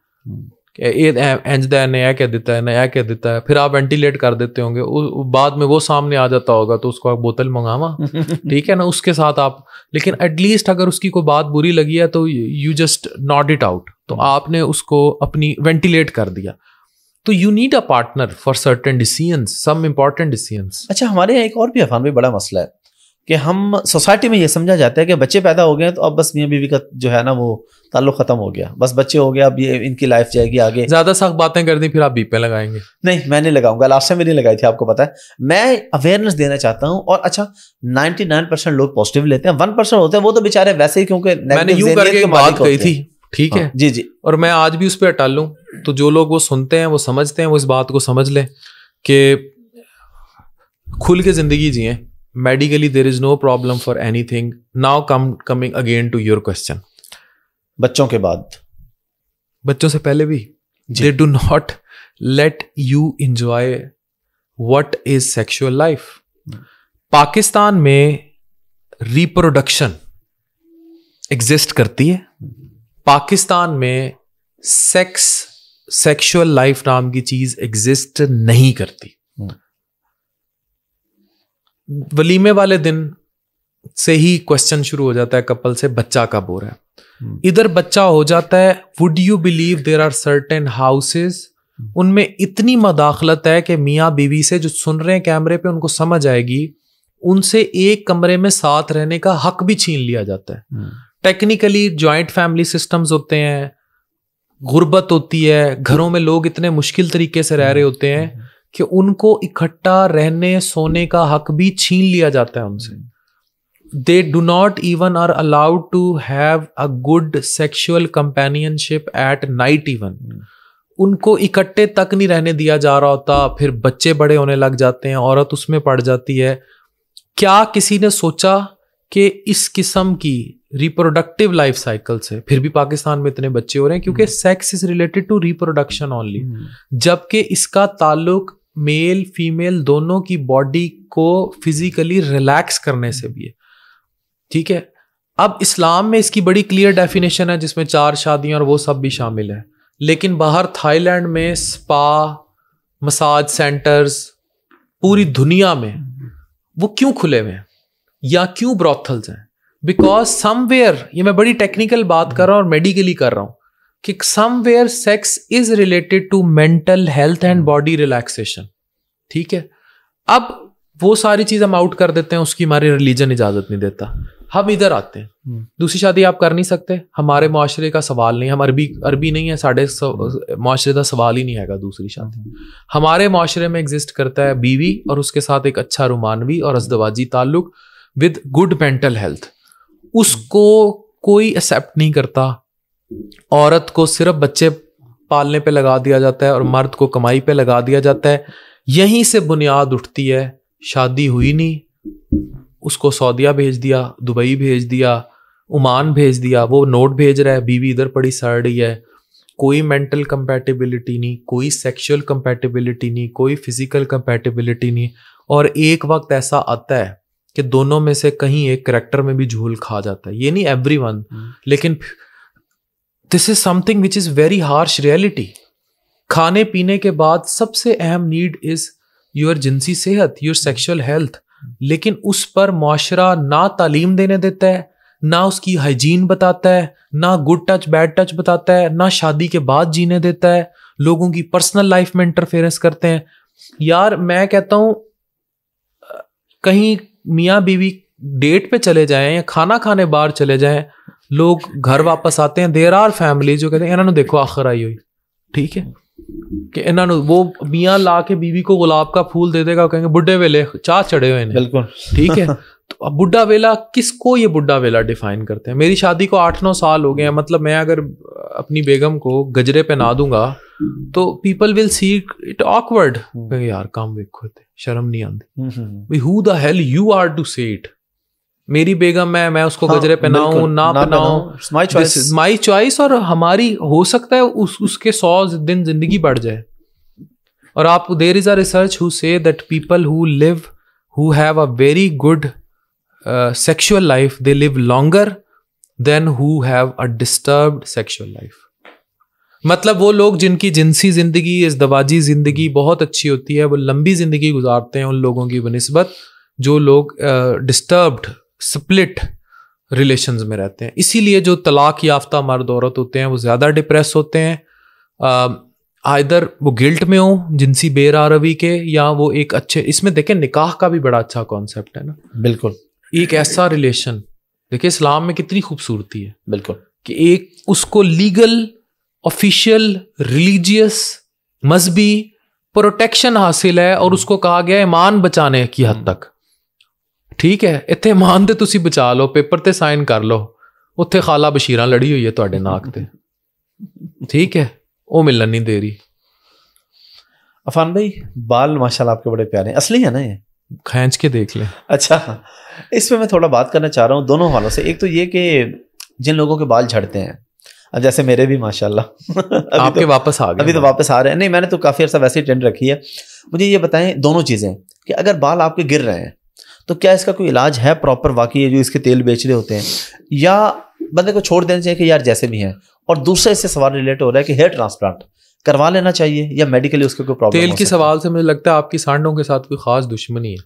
एंजदा है नया कह देता है नया कह देता है फिर आप वेंटिलेट कर देते होंगे बाद में वो सामने आ जाता होगा तो उसको आप बोतल मंगावा ठीक है ना उसके साथ आप लेकिन एटलीस्ट अगर उसकी कोई बात बुरी लगी है तो you just not it out तो हम्म। आपने उसको अपनी वेंटिलेट कर दिया तो you need a partner for certain decision some important decision अच्छा हमारे यहाँ एक और भी अफान भी बड़ा मसला है कि हम सोसाइटी में ये समझा जाता है कि बच्चे पैदा हो गए तो अब बस मियाँ बीवी का जो है ना वो ताल्लुक खत्म हो गया बस बच्चे हो गए अब ये इनकी लाइफ जाएगी आगे ज्यादा सख्त बातें कर दी फिर आप बीपे लगाएंगे नहीं मैं नहीं लगाऊंगा लास्ट टाइम नहीं लगाई थी आपको पता है मैं अवेयरनेस देना चाहता हूँ और अच्छा नाइनटी लोग पॉजिटिव लेते हैं परसेंट होते हैं वो तो बेचारे वैसे ही क्योंकि ठीक हाँ, है जी जी और मैं आज भी उस पर अटल लूँ तो जो लोग वो सुनते हैं वो समझते हैं वो इस बात को समझ लें कि खुल के जिंदगी जिए medically there is no problem for anything now come coming again to your question बच्चों के बाद बच्चों से पहले भी they do not let you enjoy what is sexual life Pakistan में रिप्रोडक्शन एग्जिस्ट करती है पाकिस्तान में सेक्स सेक्शुअल लाइफ नाम की चीज एग्जिस्ट नहीं करती वलीमे वाले दिन से ही क्वेश्चन शुरू हो जाता है कपल से बच्चा कब हो रहा है हम्म। इधर बच्चा हो जाता है would you believe there are certain houses उनमें इतनी मदाखलत है कि मियाँ बीवी से जो सुन रहे हैं कैमरे पे उनको समझ आएगी उनसे एक कमरे में साथ रहने का हक भी छीन लिया जाता है टेक्निकली ज्वाइंट फैमिली सिस्टम्स होते हैं गुर्बत होती है घरों में लोग इतने मुश्किल तरीके से रह रहे होते हैं हम्म। कि उनको इकट्ठा रहने सोने का हक भी छीन लिया जाता है उनसे they do not even are allowed to have a good sexual companionship at night even उनको इकट्ठे तक नहीं रहने दिया जा रहा होता फिर बच्चे बड़े होने लग जाते हैं औरत उसमें पड़ जाती है क्या किसी ने सोचा कि इस किस्म की रिप्रोडक्टिव लाइफ साइकिल से फिर भी पाकिस्तान में इतने बच्चे हो रहे हैं क्योंकि sex is related to reproduction only जबकि इसका ताल्लुक मेल फीमेल दोनों की बॉडी को फिजिकली रिलैक्स करने से भी है ठीक है अब इस्लाम में इसकी बड़ी क्लियर डेफिनेशन है जिसमें चार शादियां और वो सब भी शामिल है लेकिन बाहर थाईलैंड में स्पा मसाज सेंटर्स पूरी दुनिया में वो क्यों खुले हुए हैं या क्यों ब्रॉथल्स हैं बिकॉज समवेयर ये मैं बड़ी टेक्निकल बात कर रहा हूँ और मेडिकली कर रहा हूँ कि somewhere sex is related to mental health and body relaxation ठीक है अब वो सारी चीज हम आउट कर देते हैं उसकी हमारी रिलीजन इजाजत नहीं देता हम इधर आते हैं hmm. दूसरी शादी आप कर नहीं सकते हमारे माशरे का सवाल नहीं हम अरबी अरबी नहीं है साढ़े माशरे का सवाल ही नहीं आएगा दूसरी शादी hmm. हमारे माशरे में एग्जिस्ट करता है बीवी और उसके साथ एक अच्छा रुमानवी और अजदवाजी ताल्लुक विद गुड मेंटल हेल्थ उसको कोई एक्सेप्ट नहीं करता औरत को सिर्फ बच्चे पालने पे लगा दिया जाता है और मर्द को कमाई पे लगा दिया जाता है यहीं से बुनियाद उठती है शादी हुई नहीं उसको सऊदिया भेज दिया दुबई भेज दिया उमान भेज दिया वो नोट भेज रहा है बीवी इधर पड़ी सड़ रही है कोई मेंटल कंपैटिबिलिटी नहीं कोई सेक्सुअल कंपैटिबिलिटी नहीं कोई फिजिकल कंपैटिबिलिटी नहीं और एक वक्त ऐसा आता है कि दोनों में से कहीं एक करेक्टर में भी झूल खा जाता है ये नहीं एवरी वन हम्म। लेकिन this is something which is very harsh reality खाने पीने के बाद सबसे अहम नीड इज योर जिनसी सेहत योर सेक्शुअल हेल्थ लेकिन उस पर माशरा ना तालीम देने देता है ना उसकी हाइजीन बताता है ना गुड टच बैड टच बताता है ना शादी के बाद जीने देता है लोगों की पर्सनल लाइफ में इंटरफेरेंस करते हैं यार मैं कहता हूँ कहीं मियाँ बीवी डेट पे चले जाएं या खाना खाने बाहर चले जाएं लोग घर वापस आते हैं देर आर फैमिली जो कहते हैं इन्होंने देखो आखिर आई हुई ठीक है कि इन्होंने वो मियाँ ला के बीवी को गुलाब का फूल दे देगा कहेंगे बुढ़े वेले चार चढ़े हुए बिल्कुल ठीक है तो अब बुढ़ा वेला किसको ये बुढ़ा वेला डिफाइन करते हैं मेरी शादी को आठ नौ साल हो गए हैं मतलब मैं अगर अपनी बेगम को गजरे पहना दूंगा तो people will see it awkward यार काम वेखो शर्म नहीं आती who the are to say it मेरी बेगम है मैं उसको हाँ, गजरे पहनाऊ ना, पहनाऊ माई चॉइस माई चॉइस और हमारी हो सकता है उस उसके सौ दिन जिंदगी बढ़ जाए और आप there is a research who say that people who live who have a very good sexual life they live longer than who have a disturb sexual life मतलब वो लोग जिनकी जिनसी जिंदगी इस दवाजी जिंदगी बहुत अच्छी होती है वो लंबी जिंदगी गुजारते हैं उन लोगों की बनस्बत जो लोग डिस्टर्ब्ड uh, स्प्लिट रिलेशंस में रहते हैं इसीलिए जो तलाक याफ्ता मर्द औरत होते हैं वो ज़्यादा डिप्रेस होते हैं आइदर वो गिल्ट में हो जिनसी बेरारवी के या वो एक अच्छे इसमें देखें निकाह का भी बड़ा अच्छा कॉन्सेप्ट है ना बिल्कुल एक ऐसा रिलेशन देखिए इस्लाम में कितनी खूबसूरती है बिल्कुल कि एक उसको लीगल ऑफिशियल रिलीजियस मजहबी प्रोटेक्शन हासिल है और उसको कहा गया ईमान बचाने की हद तक ठीक है इतने ਇਮਾਨ ਤੇ ਤੁਸੀਂ ਬਚਾ ਲਓ ਪੇਪਰ ਤੇ ਸਾਈਨ ਕਰ ਲਓ ਉੱਥੇ ਖਾਲਾ ਬਸ਼ੀਰਾਂ ਲੜੀ ਹੋਈ ਹੈ ਤੁਹਾਡੇ ਨਾਕ ਤੇ ठीक है वो मिलन नहीं दे रही अफान भाई बाल माशाल्लाह आपके बड़े प्यारे असली है ना ये खींच के देख ले अच्छा इसमें मैं थोड़ा बात करना चाह रहा हूँ दोनों हवालों से एक तो ये कि जिन लोगों के बाल झड़ते हैं अब जैसे मेरे भी माशाल्लाह आपके तो, वापस आ गए अभी तो वापस आ रहे हैं नहीं मैंने तो काफ़ी अर्सा वैसे ही ट्रेंड रखी है मुझे ये बताएं दोनों चीज़ें कि अगर बाल आपके गिर रहे हैं तो क्या इसका कोई इलाज है प्रॉपर वाकई है जो इसके तेल बेच रहे होते हैं या बंदे को छोड़ देना चाहिए कि यार जैसे भी हैं और दूसरा इससे सवाल रिलेट हो रहा है कि हेयर ट्रांसप्लांट करवा लेना चाहिए या मेडिकली उसके कोई प्रॉब्लम तेल के सवाल से मुझे लगता है आपकी सांडों के साथ कोई खास दुश्मनी है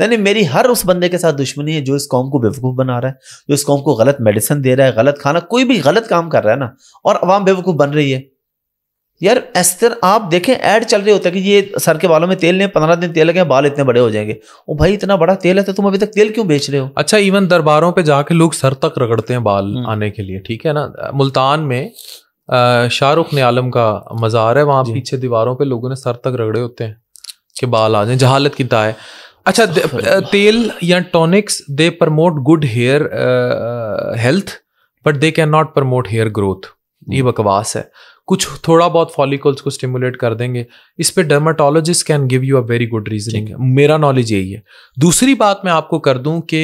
नहीं नहीं मेरी हर उस बंदे के साथ दुश्मनी है जो इस कौम को बेवकूफ़ बना रहा है जो इस कौम को गलत मेडिसिन दे रहा है गलत खाना कोई भी गलत काम कर रहा है ना और आवाम बेवकूफ़ बन रही है यार तरह आप देखें ऐड चल रही होता है कि ये सर के बालों में तेल नहीं पंद्रह दिन तेल लगे बाल इतने बड़े हो जाएंगे ओ भाई इतना बड़ा तेल है तो तुम अभी तक तेल क्यों बेच रहे हो अच्छा इवन दरबारों पे जाके लोग सर तक रगड़ते हैं बाल हम्म। आने के लिए ठीक है ना मुल्तान में शाहरुख ने आलम का मज़ार है वहाँ पीछे दीवारों पर लोगों ने सर तक रगड़े होते हैं कि बाल आ जाए जहालत की दाए अच्छा तो तेल या tonics they promote good hair health but they can not promote hair growth ये हम्म। बकवास है कुछ थोड़ा बहुत फॉलिकल्स को स्टिमुलेट कर देंगे इस पर dermatologist can give you a very good reasoning मेरा नॉलेज यही है दूसरी बात मैं आपको कर दूं कि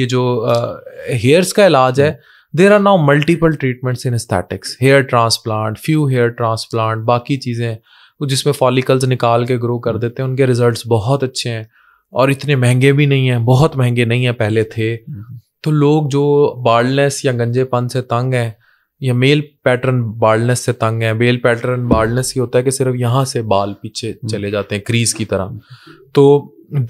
ये जो हेयर्स का इलाज है there are now multiple treatments in aesthetics hair transplant FUE hair transplant बाकी चीज़ें जिसमें फॉलिकल्स निकाल के ग्रो कर हम्म। देते हैं उनके रिजल्ट बहुत अच्छे हैं और इतने महंगे भी नहीं हैं बहुत महंगे नहीं हैं पहले थे हम्म। तो लोग जो बाल्डनेस या गंजेपन से तंग हैं या मेल पैटर्न बाल्डनेस से तंग है मेल पैटर्न बाल्डनेस ये होता है कि सिर्फ यहाँ से बाल पीछे हम्म। चले जाते हैं क्रीज की तरह तो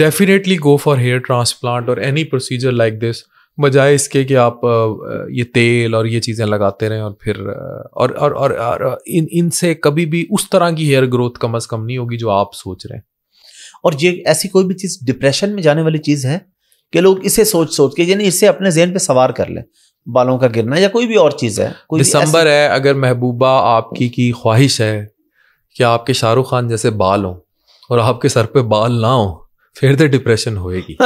definitely go for hair transplant और एनी प्रोसीजर लाइक दिस बजाय इसके कि आप ये तेल और ये चीज़ें लगाते रहें और फिर और और और, और इन इनसे कभी भी उस तरह की हेयर ग्रोथ कम अज़ कम नहीं होगी जो आप सोच रहे हैं और ये ऐसी कोई भी चीज़ डिप्रेशन में जाने वाली चीज़ है कि लोग इसे सोच सोच के यानी इसे अपने जहन पे सवार कर लें बालों का गिरना या कोई भी और चीज़ है कोई दिसंबर है अगर महबूबा आपकी की ख्वाहिश है कि आपके शाहरुख खान जैसे बाल हों और आपके सर पे बाल ना हो फिर तो डिप्रेशन होएगी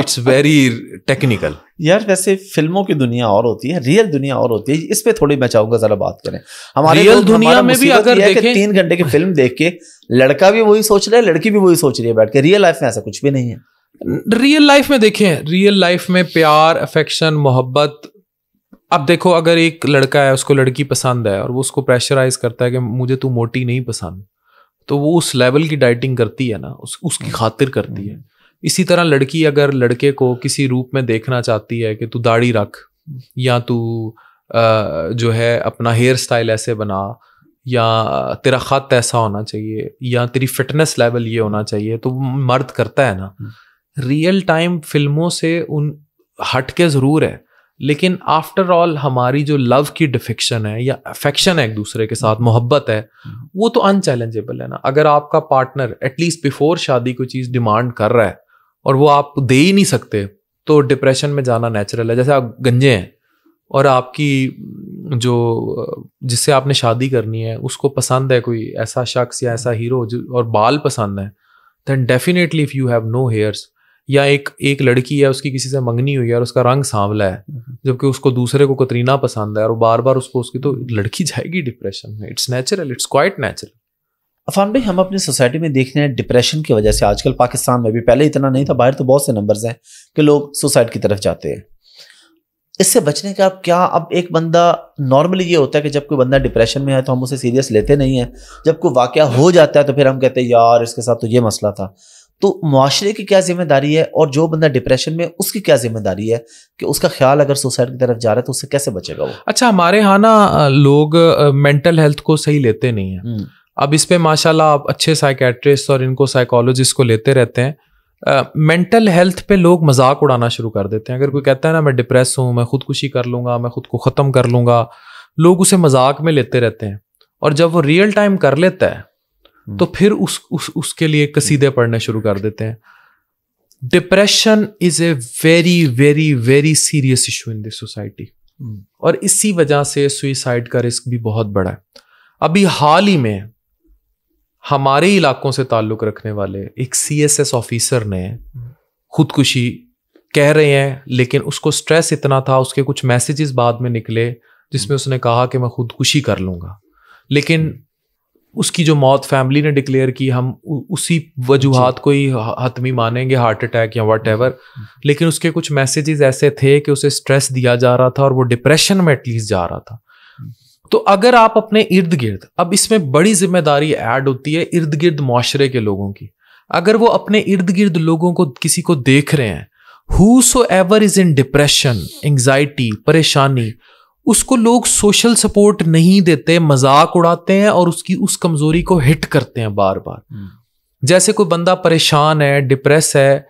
इट्स वेरी टेक्निकल यार वैसे फिल्मों की दुनिया और होती है रियल दुनिया और होती है इस पर थोड़ी मैं चाहूंगा जरा बात करें हमारे रियल दुनिया में भी अगर देखें तीन घंटे की फिल्म देख के लड़का भी वही सोच रहा है लड़की भी वही सोच रही है बैठ के रियल लाइफ में ऐसा कुछ भी नहीं है रियल लाइफ में देखें रियल लाइफ में प्यार अफेक्शन मोहब्बत अब देखो अगर एक लड़का है उसको लड़की पसंद है और वो उसको प्रेशराइज करता है कि मुझे तू मोटी नहीं पसंद तो वो उस लेवल की डाइटिंग करती है ना उस उसकी हम्म। खातिर करती है हम्म। इसी तरह लड़की अगर लड़के को किसी रूप में देखना चाहती है कि तू दाढ़ी रख या तू जो है अपना हेयर स्टाइल ऐसे बना या तेरा ख़त ऐसा होना चाहिए या तेरी फिटनेस लेवल ये होना चाहिए तो मर्द करता है ना हम्म। रियल टाइम फिल्मों से उन हट के ज़रूर है लेकिन आफ्टर ऑल हमारी जो लव की डिफिक्शन है या अफेक्शन है एक दूसरे के साथ मोहब्बत है वो तो अनचैलेंजेबल है ना अगर आपका पार्टनर एटलीस्ट बिफोर शादी कोई चीज़ डिमांड कर रहा है और वो आप दे ही नहीं सकते तो डिप्रेशन में जाना नेचुरल है जैसे आप गंजे हैं और आपकी जो जिससे आपने शादी करनी है उसको पसंद है कोई ऐसा शख्स या ऐसा हीरो और बाल पसंद है then definitely if you have no hairs या एक एक लड़की है उसकी किसी से मंगनी हुई है और उसका रंग सांवला है हम्म। जबकि उसको दूसरे को कतरीना पसंद है और बार बार उसको उसकी तो हम्म। लड़की जाएगी डिप्रेशन में it's natural it's quite natural Afan भाई हम अपनी सोसाइटी में देख रहे हैं डिप्रेशन की वजह से आजकल पाकिस्तान में भी पहले इतना नहीं था बाहर तो बहुत से नंबर्स हैं कि लोग सुसाइड की तरफ जाते हैं इससे बचने का आप क्या अब एक बंदा नॉर्मली ये होता है कि जब कोई बंदा डिप्रेशन में है तो हम उसे सीरियस लेते नहीं हैं जब कोई वाक़ हो जाता है तो फिर हम कहते हैं यार इसके साथ तो ये मसला था तो माशरे की क्या जिम्मेदारी है और जो बंदा डिप्रेशन में उसकी क्या जिम्मेदारी है कि उसका ख्याल अगर सुसाइड की तरफ जा रहा है तो उससे कैसे बचेगा वो अच्छा हमारे यहाँ ना लोग मेंटल हेल्थ को सही लेते नहीं है हम्म। अब इस पर माशाल्लाह आप अच्छे साइकेट्रिस्ट और इनको साइकोलॉजिस्ट को लेते रहते हैं मेंटल uh, हेल्थ पे लोग मजाक उड़ाना शुरू कर देते हैं अगर कोई कहता है ना मैं डिप्रेस हूँ मैं खुदकुशी कर लूँगा मैं खुद को ख़त्म कर लूँगा लोग उसे मजाक में लेते रहते हैं और जब वो रियल टाइम कर लेता है हम्म। तो फिर उस, उस उसके लिए कसीदे हम्म। पढ़ने शुरू कर देते हैं depression is a very very very serious issue in this society और इसी वजह से सुइसाइड का रिस्क भी बहुत बड़ा है अभी हाल ही में हमारे इलाकों से ताल्लुक रखने वाले एक सी एस एस ऑफिसर ने हम्म। खुदकुशी कह रहे हैं लेकिन उसको स्ट्रेस इतना था उसके कुछ मैसेजेस बाद में निकले जिसमें उसने कहा कि मैं खुदकुशी कर लूंगा लेकिन उसकी जो मौत फैमिली ने डिक्लेयर की हम उसी वजूहत को ही हतमी मानेंगे हार्ट अटैक या वट एवर लेकिन उसके कुछ मैसेजेस ऐसे थे कि उसे स्ट्रेस दिया जा रहा था और वो डिप्रेशन में एटलीस्ट जा रहा था हम्म। तो अगर आप अपने इर्द गिर्द अब इसमें बड़ी जिम्मेदारी ऐड होती है इर्द गिर्द माशरे के लोगों की अगर वो अपने इर्द गिर्द लोगों को किसी को देख रहे हैं whosoever is in depression anxiety परेशानी उसको लोग सोशल सपोर्ट नहीं देते मजाक उड़ाते हैं और उसकी उस कमजोरी को हिट करते हैं बार बार हम्म। जैसे कोई बंदा परेशान है डिप्रेस है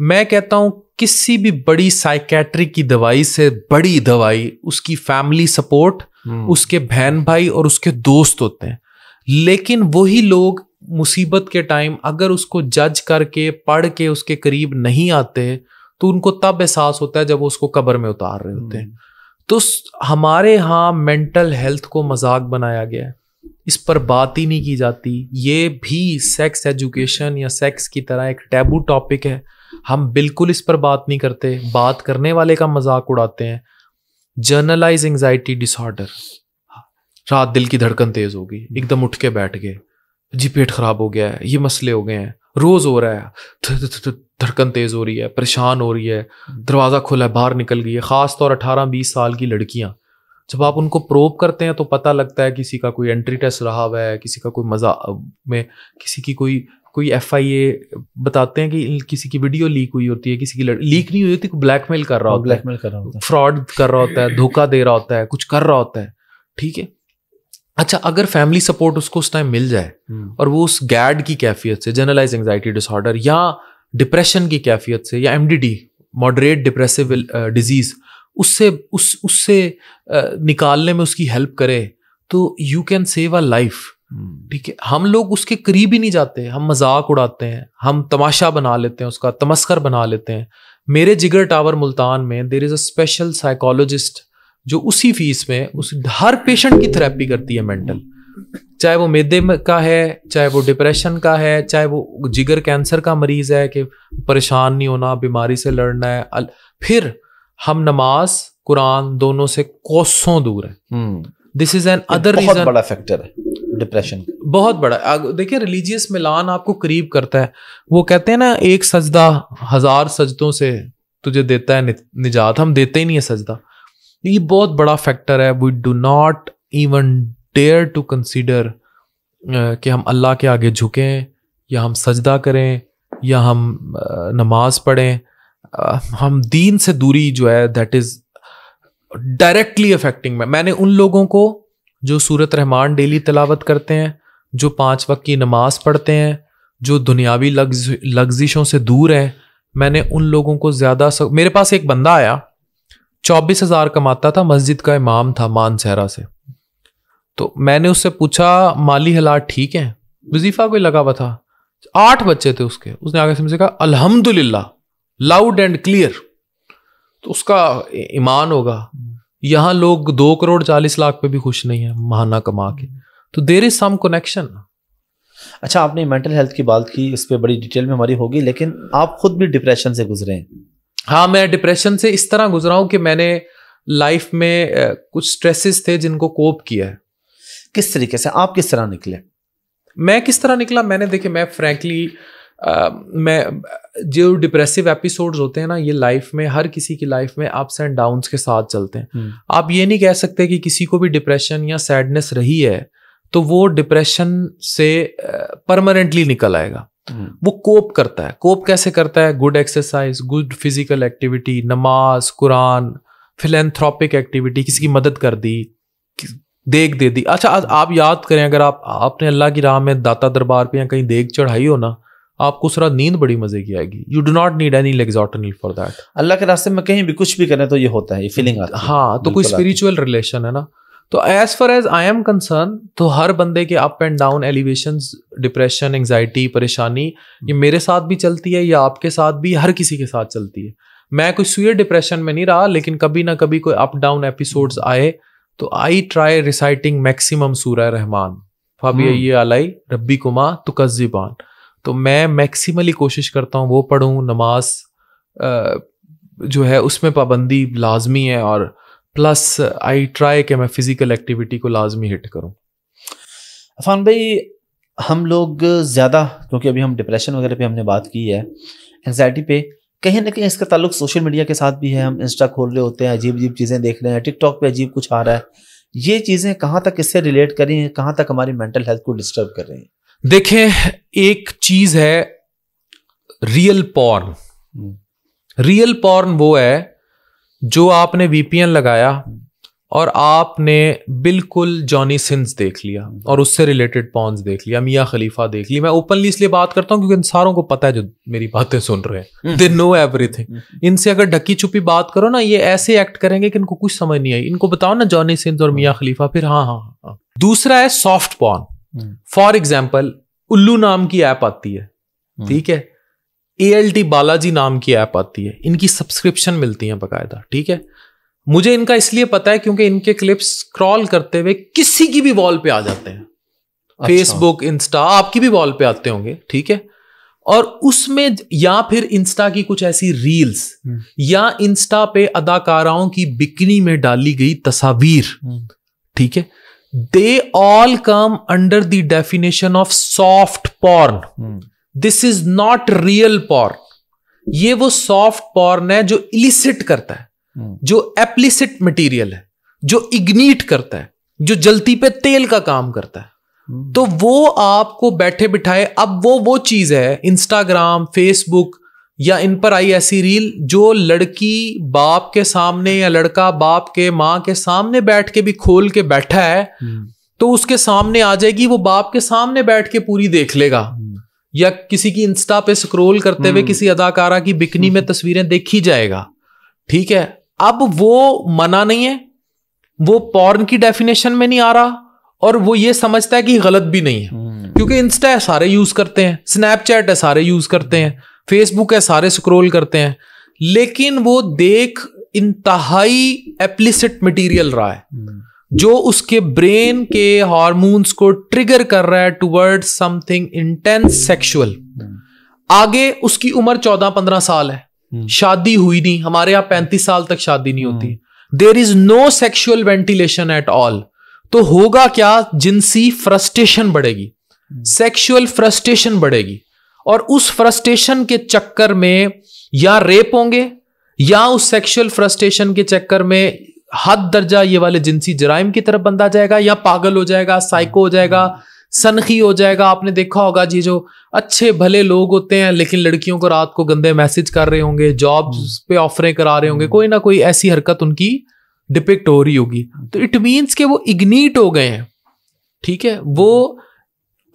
मैं कहता हूं किसी भी बड़ी साइकेट्रिक की दवाई से बड़ी दवाई उसकी फैमिली हम्म। सपोर्ट उसके बहन भाई और उसके दोस्त होते हैं लेकिन वही लोग मुसीबत के टाइम अगर उसको जज करके पढ़ के उसके करीब नहीं आते तो उनको तब एहसास होता है जब वो उसको कब्र में उतार रहे होते हैं हम्म। तो हमारे यहाँ मेंटल हेल्थ को मजाक बनाया गया है इस पर बात ही नहीं की जाती ये भी सेक्स एजुकेशन या सेक्स की तरह एक टैबू टॉपिक है हम बिल्कुल इस पर बात नहीं करते बात करने वाले का मजाक उड़ाते हैं जर्नलाइज एंगजाइटी डिसऑर्डर रात दिल की धड़कन तेज होगी एकदम उठ के बैठ गए जी पेट खराब हो गया है ये मसले हो गए हैं रोज हो रहा है धड़कन तेज हो रही है परेशान हो रही है हम्म। दरवाज़ा खुला है बाहर निकल गई है ख़ास तौर अठारह बीस साल की लड़कियां जब आप उनको प्रोब करते हैं तो पता लगता है किसी का कोई एंट्री टेस्ट रहा हुआ है किसी का कोई मज़ा में किसी की कोई कोई एफ आई ए बताते हैं कि किसी की वीडियो लीक हुई होती है किसी की लीक नहीं हुई होती ब्लैकमेल हाँ, कर रहा होता है ब्लैकमेल कर रहा होता है फ्रॉड कर रहा होता है धोखा दे रहा होता है कुछ कर रहा होता है ठीक है अच्छा अगर फैमिली सपोर्ट उसको उस टाइम मिल जाए हम्म। और वो उस गैड की कैफियत से जनरलाइज एंगजाइटी डिसऑर्डर या डिप्रेशन की कैफियत से या एमडीडी मॉडरेट डिप्रेसिव डिजीज उससे उस उससे uh, निकालने में उसकी हेल्प करे तो you can save a life ठीक है हम लोग उसके करीब ही नहीं जाते हम मजाक उड़ाते हैं हम तमाशा बना लेते हैं उसका तमस्कर बना लेते हैं मेरे जिगर टावर मुल्तान में there is a special psychologist जो उसी फीस में उस हर पेशेंट की थेरेपी करती है मेंटल चाहे वो मेदे का है चाहे वो डिप्रेशन का है चाहे वो जिगर कैंसर का मरीज है कि परेशान नहीं होना बीमारी से लड़ना है फिर हम नमाज कुरान दोनों से कोसों दूर हम्म। है this is another reason बड़ा फैक्टर है डिप्रेशन बहुत बड़ा देखिए रिलीजियस मिलान आपको करीब करता है वो कहते हैं ना एक सजदा हजार सजदों से तुझे देता है निजात हम देते ही नहीं है सजदा तो ये बहुत बड़ा फैक्टर है we do not even dare to consider कि हम अल्लाह के आगे झुकें या हम सजदा करें या हम uh, नमाज पढ़ें uh, हम दीन से दूरी जो है दैट इज़ डायरेक्टली अफेक्टिंग में मैंने उन लोगों को जो सूरत रहमान डेली तलावत करते हैं जो पाँच वक्त की नमाज पढ़ते हैं जो दुनियावी लग्ज लग्जिशों से दूर हैं मैंने उन लोगों को ज़्यादा मेरे पास एक बंदा आया चौबीस हजार कमाता था मस्जिद का इमाम था मानसहरा से तो मैंने उससे पूछा माली हालात ठीक है वजीफा कोई लगा हुआ था आठ बच्चे थे उसके उसने आगे से मुझे कहा अल्हम्दुलिल्लाह लाउड एंड क्लियर तो उसका ईमान होगा यहां लोग दो करोड़ चालीस लाख पे भी खुश नहीं है महाना कमा के तो देर इज सम कनेक्शन अच्छा आपने मेंटल हेल्थ की बात की इस पर बड़ी डिटेल में हमारी होगी लेकिन आप खुद भी डिप्रेशन से गुजरे हैं हाँ मैं डिप्रेशन से इस तरह गुजरा हूँ कि मैंने लाइफ में कुछ स्ट्रेसेस थे जिनको कोप किया है किस तरीके से आप किस तरह निकले मैं किस तरह निकला मैंने देखे मैं फ्रैंकली मैं जो डिप्रेसिव एपिसोड्स होते हैं ना ये लाइफ में हर किसी की लाइफ में अप्स एंड डाउन्स के साथ चलते हैं हम्म। आप ये नहीं कह सकते कि किसी को भी डिप्रेशन या सैडनेस रही है तो वो डिप्रेशन से परमानेंटली निकल आएगा हम्म। वो कोप करता है कोप कैसे करता है good exercise good physical activity नमाज कुरान फिलेंथ्रॉपिक एक्टिविटी किसी की मदद कर दी देख दे दी अच्छा आज आप याद करें अगर आप आपने अल्लाह की राह में दाता दरबार पे या कहीं देख चढ़ाई हो ना आपको उस रात नींद बड़ी मजे की आएगी you do not need any Lexotanil for that Allah के रास्ते में कहीं भी कुछ भी करें तो ये होता है ये फीलिंग आती हाँ तो कोई स्पिरिचुअल रिलेशन है ना तो as far as I am concern तो हर बंदे के up and down elevation depression anxiety परेशानी ये मेरे साथ भी चलती है या आपके साथ भी हर किसी के साथ चलती है मैं कोई सुयर डिप्रेशन में नहीं रहा लेकिन कभी ना कभी कोई अप डाउन एपिसोड्स आए तो आई ट्राई रिसाइटिंग मैक्सिमम सूर्य रहमान फाबिया ये अलाई रब्बी कुमा तुकजिबान तो मैं मैक्सिमली कोशिश करता हूँ वो पढ़ूँ नमाज जो है उसमें पाबंदी लाजमी है और प्लस आई ट्राई कि मैं फिज़िकल एक्टिविटी को लाजमी हिट करूँ अफान भाई हम लोग ज़्यादा क्योंकि अभी हम डिप्रेशन वगैरह पे हमने बात की है एंगजाइटी पे कहीं ना कहीं इसका ताल्लुक सोशल मीडिया के साथ भी है हम इंस्टा खोल रहे होते हैं अजीब अजीब चीज़ें देख रहे हैं टिकटॉक पे अजीब कुछ आ रहा है ये चीज़ें कहाँ तक इससे रिलेट कर रही हैं कहाँ तक हमारी मेंटल हेल्थ को डिस्टर्ब कर रही हैं देखें एक चीज़ है रियल पॉर्न रियल पॉर्न वो है जो आपने वीपीएन लगाया और आपने बिल्कुल जॉनी सिंस देख लिया और उससे रिलेटेड पॉन्स देख लिया मियाँ खलीफा देख लिया मैं ओपनली इसलिए बात करता हूँ क्योंकि इन सारों को पता है जो मेरी बातें सुन रहे हैं दे नो एवरीथिंग इनसे अगर ढकी छुपी बात करो ना ये ऐसे एक्ट करेंगे कि इनको कुछ समझ नहीं आई इनको बताओ ना जॉनी सिंस और मियाँ खलीफा फिर हाँ हाँ हाँ, हाँ। दूसरा है सॉफ्ट पॉन फॉर एग्जाम्पल उल्लू नाम की ऐप आती है ठीक है ए e बालाजी नाम की ऐप आती है इनकी सब्सक्रिप्शन मिलती है बकायदा ठीक है मुझे इनका इसलिए पता है क्योंकि इनके क्लिप्स स्क्रॉल करते हुए किसी की भी वॉल पे आ जाते हैं फेसबुक इंस्टा अच्छा। आपकी भी वॉल पे आते होंगे ठीक है और उसमें या फिर इंस्टा की कुछ ऐसी रील्स हम्म। या इंस्टा पे अदाकाराओं की बिकनी में डाली गई तस्वीर हम्म। ठीक है they all come under the definition of soft porn this is not real porn ये वो सॉफ्ट पॉर्न है जो इलिसिट करता है hmm. जो एप्लिसिट मटेरियल है जो इग्नीट करता है जो जलती पे तेल का काम करता है hmm. तो वो आपको बैठे बिठाए अब वो वो चीज है इंस्टाग्राम फेसबुक या इन पर आई ऐसी रील जो लड़की बाप के सामने या लड़का बाप के मां के सामने बैठ के भी खोल के बैठा है hmm. तो उसके सामने आ जाएगी वो बाप के सामने बैठ के पूरी देख लेगा या किसी की इंस्टा पे स्क्रोल करते हुए हम्म। किसी अदाकारा की बिकनी में हम्म। तस्वीरें देखी जाएगा ठीक है अब वो मना नहीं है वो पॉर्न की डेफिनेशन में नहीं आ रहा और वो ये समझता है कि गलत भी नहीं है हम्म। क्योंकि इंस्टा है सारे यूज करते हैं स्नैपचैट है सारे यूज करते हैं फेसबुक है सारे स्क्रोल करते हैं लेकिन वो देख इंतहाई एप्लिसिट मटीरियल रहा है जो उसके ब्रेन के हॉर्मोन्स को ट्रिगर कर रहा है टुवर्ड समथिंग इंटेंस सेक्सुअल आगे उसकी उम्र चौदह पंद्रह साल है हम्म। शादी हुई नहीं हमारे यहां पैंतीस साल तक शादी नहीं होती there is no sexual ventilation at all तो होगा क्या जिनसी फ्रस्ट्रेशन बढ़ेगी सेक्सुअल हम्म। फ्रस्ट्रेशन बढ़ेगी और उस फ्रस्ट्रेशन के चक्कर में या रेप होंगे या उस सेक्सुअल फ्रस्ट्रेशन के चक्कर में हद दर्जा ये वाले जिनसी जराइम की तरफ बंदा जाएगा या पागल हो जाएगा साइको हो जाएगा सनखी हो जाएगा आपने देखा होगा जी जो अच्छे भले लोग होते हैं लेकिन लड़कियों को रात को गंदे मैसेज कर रहे होंगे जॉब्स हम्म। पे ऑफरें करा रहे होंगे कोई ना कोई ऐसी हरकत उनकी डिपिक्ट हो रही होगी तो इट मीन्स के वो इग्नीट हो गए हैं ठीक है वो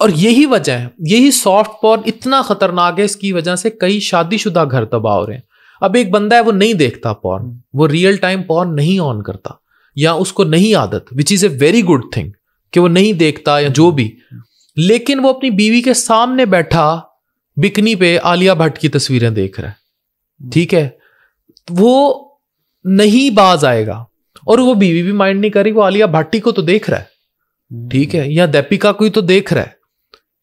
और यही वजह है यही सॉफ्ट पॉर्न इतना खतरनाक है इसकी वजह से कई शादीशुदा घर तबाह हो रहे हैं अब एक बंदा है वो नहीं देखता पॉर्न हम्म। वो रियल टाइम पॉर्न नहीं ऑन करता या उसको नहीं आदत which is a very good thing कि वो नहीं देखता या जो हम्म। भी लेकिन वो अपनी बीवी के सामने बैठा बिकनी पे आलिया भट्ट की तस्वीरें देख रहा है हम्म। ठीक है वो नहीं बाज आएगा और वो बीवी भी माइंड नहीं रही वो आलिया भट्टी को तो देख रहा है ठीक है या दीपिका को ही तो देख रहा है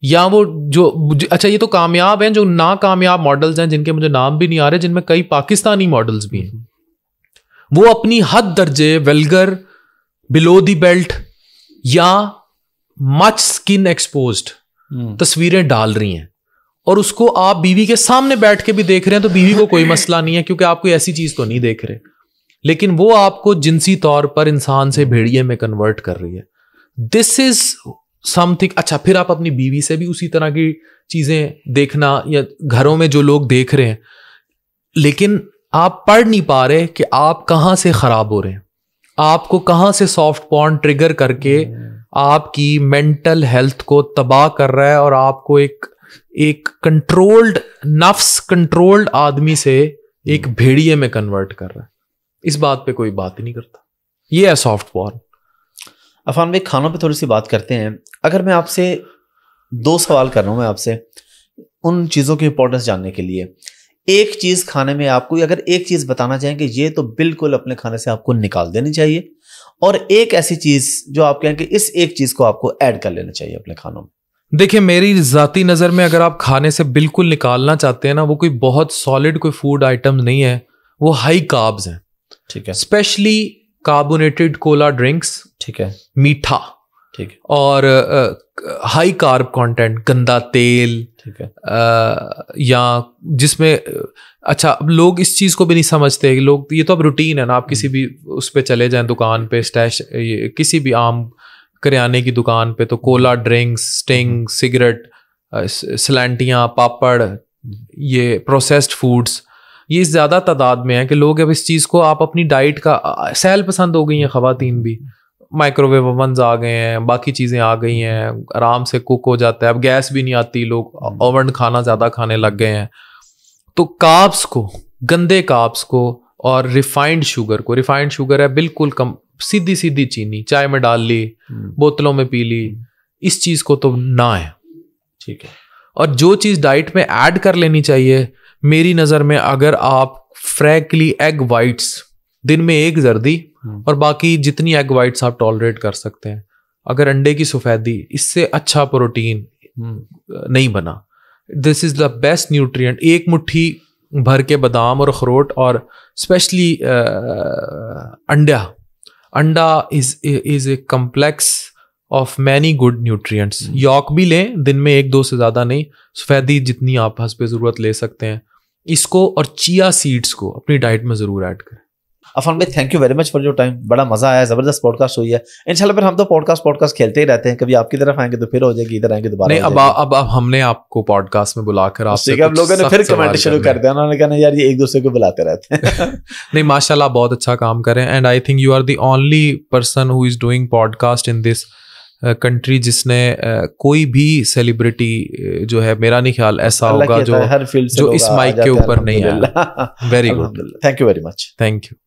या वो जो अच्छा ये तो कामयाब हैं जो नाकामयाब मॉडल्स हैं जिनके मुझे नाम भी नहीं आ रहे जिनमें कई पाकिस्तानी मॉडल्स भी हैं हम्म। वो अपनी हद दर्जे वेलगर बिलो दी बेल्ट या मच स्किन एक्सपोज तस्वीरें डाल रही हैं और उसको आप बीवी के सामने बैठ के भी देख रहे हैं तो बीवी को कोई मसला नहीं है क्योंकि आप कोई ऐसी चीज तो नहीं देख रहे लेकिन वो आपको जिनसी तौर पर इंसान से भेड़िए में कन्वर्ट कर रही है दिस इज समथिंग अच्छा फिर आप अपनी बीवी से भी उसी तरह की चीज़ें देखना या घरों में जो लोग देख रहे हैं लेकिन आप पढ़ नहीं पा रहे कि आप कहाँ से ख़राब हो रहे हैं आपको कहाँ से सॉफ्ट पॉन ट्रिगर करके हम्म। आपकी मेंटल हेल्थ को तबाह कर रहा है और आपको एक एक कंट्रोल्ड नफ्स कंट्रोल्ड आदमी से एक हम्म। भेड़िए में कन्वर्ट कर रहा है इस बात पे कोई बात ही नहीं करता ये है सॉफ्ट पॉर्न अफान भाई खानों पे थोड़ी सी बात करते हैं अगर मैं आपसे दो सवाल कर रहा हूँ मैं आपसे उन चीज़ों की इंपॉर्टेंस जानने के लिए एक चीज़ खाने में आपको अगर एक चीज़ बताना चाहें कि ये तो बिल्कुल अपने खाने से आपको निकाल देनी चाहिए और एक ऐसी चीज़ जो आप कहें कि इस एक चीज़ को आपको ऐड कर लेना चाहिए अपने खानों में देखिए मेरी ज़ाती नज़र में अगर आप खाने से बिल्कुल निकालना चाहते हैं ना वो कोई बहुत सॉलिड कोई फूड आइटम नहीं है वो हाई काब्स हैं ठीक है स्पेशली कार्बोनेटेड कोला ड्रिंक्स ठीक है मीठा ठीक है और हाई कार्ब कंटेंट गंदा तेल ठीक है आ, या जिसमें अच्छा अब लोग इस चीज़ को भी नहीं समझते लोग ये तो अब रूटीन है ना आप किसी भी उस पर चले जाएं दुकान पे स्टैश ये किसी भी आम करियाने की दुकान पे तो कोला ड्रिंक्स स्टिंग सिगरेट सलांटियाँ पापड़ ये प्रोसेस्ड फूड्स ये ज़्यादा तादाद में है कि लोग अब इस चीज़ को आप अपनी डाइट का सैल पसंद हो गई हैं खातन भी माइक्रोवेव ओवन आ गए हैं बाकी चीज़ें आ गई हैं आराम से कुक हो जाता है अब गैस भी नहीं आती लोग हम्म। ओवन खाना ज़्यादा खाने लग गए हैं तो काप्स को गंदे काप्स को और रिफाइंड शुगर को रिफाइंड शुगर है बिल्कुल कम सीधी सीधी चीनी चाय में डाल ली हम्म। बोतलों में पी ली हम्म। इस चीज़ को तो ना है ठीक है और जो चीज़ डाइट में ऐड कर लेनी चाहिए मेरी नज़र में अगर आप फ्रैंकली एग वाइट्स दिन में एक जर्दी हम्म। और बाकी जितनी एग वाइट्स आप टॉलरेट कर सकते हैं अगर अंडे की सफ़ेदी इससे अच्छा प्रोटीन हम्म। नहीं बना this is the best nutrient एक मुट्ठी भर के बादाम और अखरोट और स्पेशली अंडा अंडा is is a complex of many good nutrients yolk भी लें दिन में एक दो से ज़्यादा नहीं सफ़ेदी जितनी आप हंस पे ज़रूरत ले सकते हैं इसको और चिया सीड्स को अपनी डाइट में ज़रूर ऐड करें अफान भाई thank you very much for your time बड़ा मजा आया जबरदस्त पॉडकास्ट हुई है इंशाल्लाह फिर हम तो पॉडकास्ट पॉडकास्ट खेलते ही रहते हैं कभी आपकी तरफ आएंगे तो फिर हो जाएगी इधर आएंगे तो दोबारा नहीं अब अब अब हमने आपको पॉडकास्ट में बुलाकर आपसे अब लोगों ने फिर कमेंट शुरू कर दिया उन्होंने कहा यार ये एक दूसरे को बुलाते रहते हैं नहीं माशाल्लाह बहुत अच्छा काम करें and I think you are the only person who is doing podcast in this country जिसने कोई भी सेलिब्रिटी जो है मेरा नहीं ख्याल ऐसा होगा जो हर फील्ड जो इस माइक के ऊपर नहीं आया very good thank you very much thank you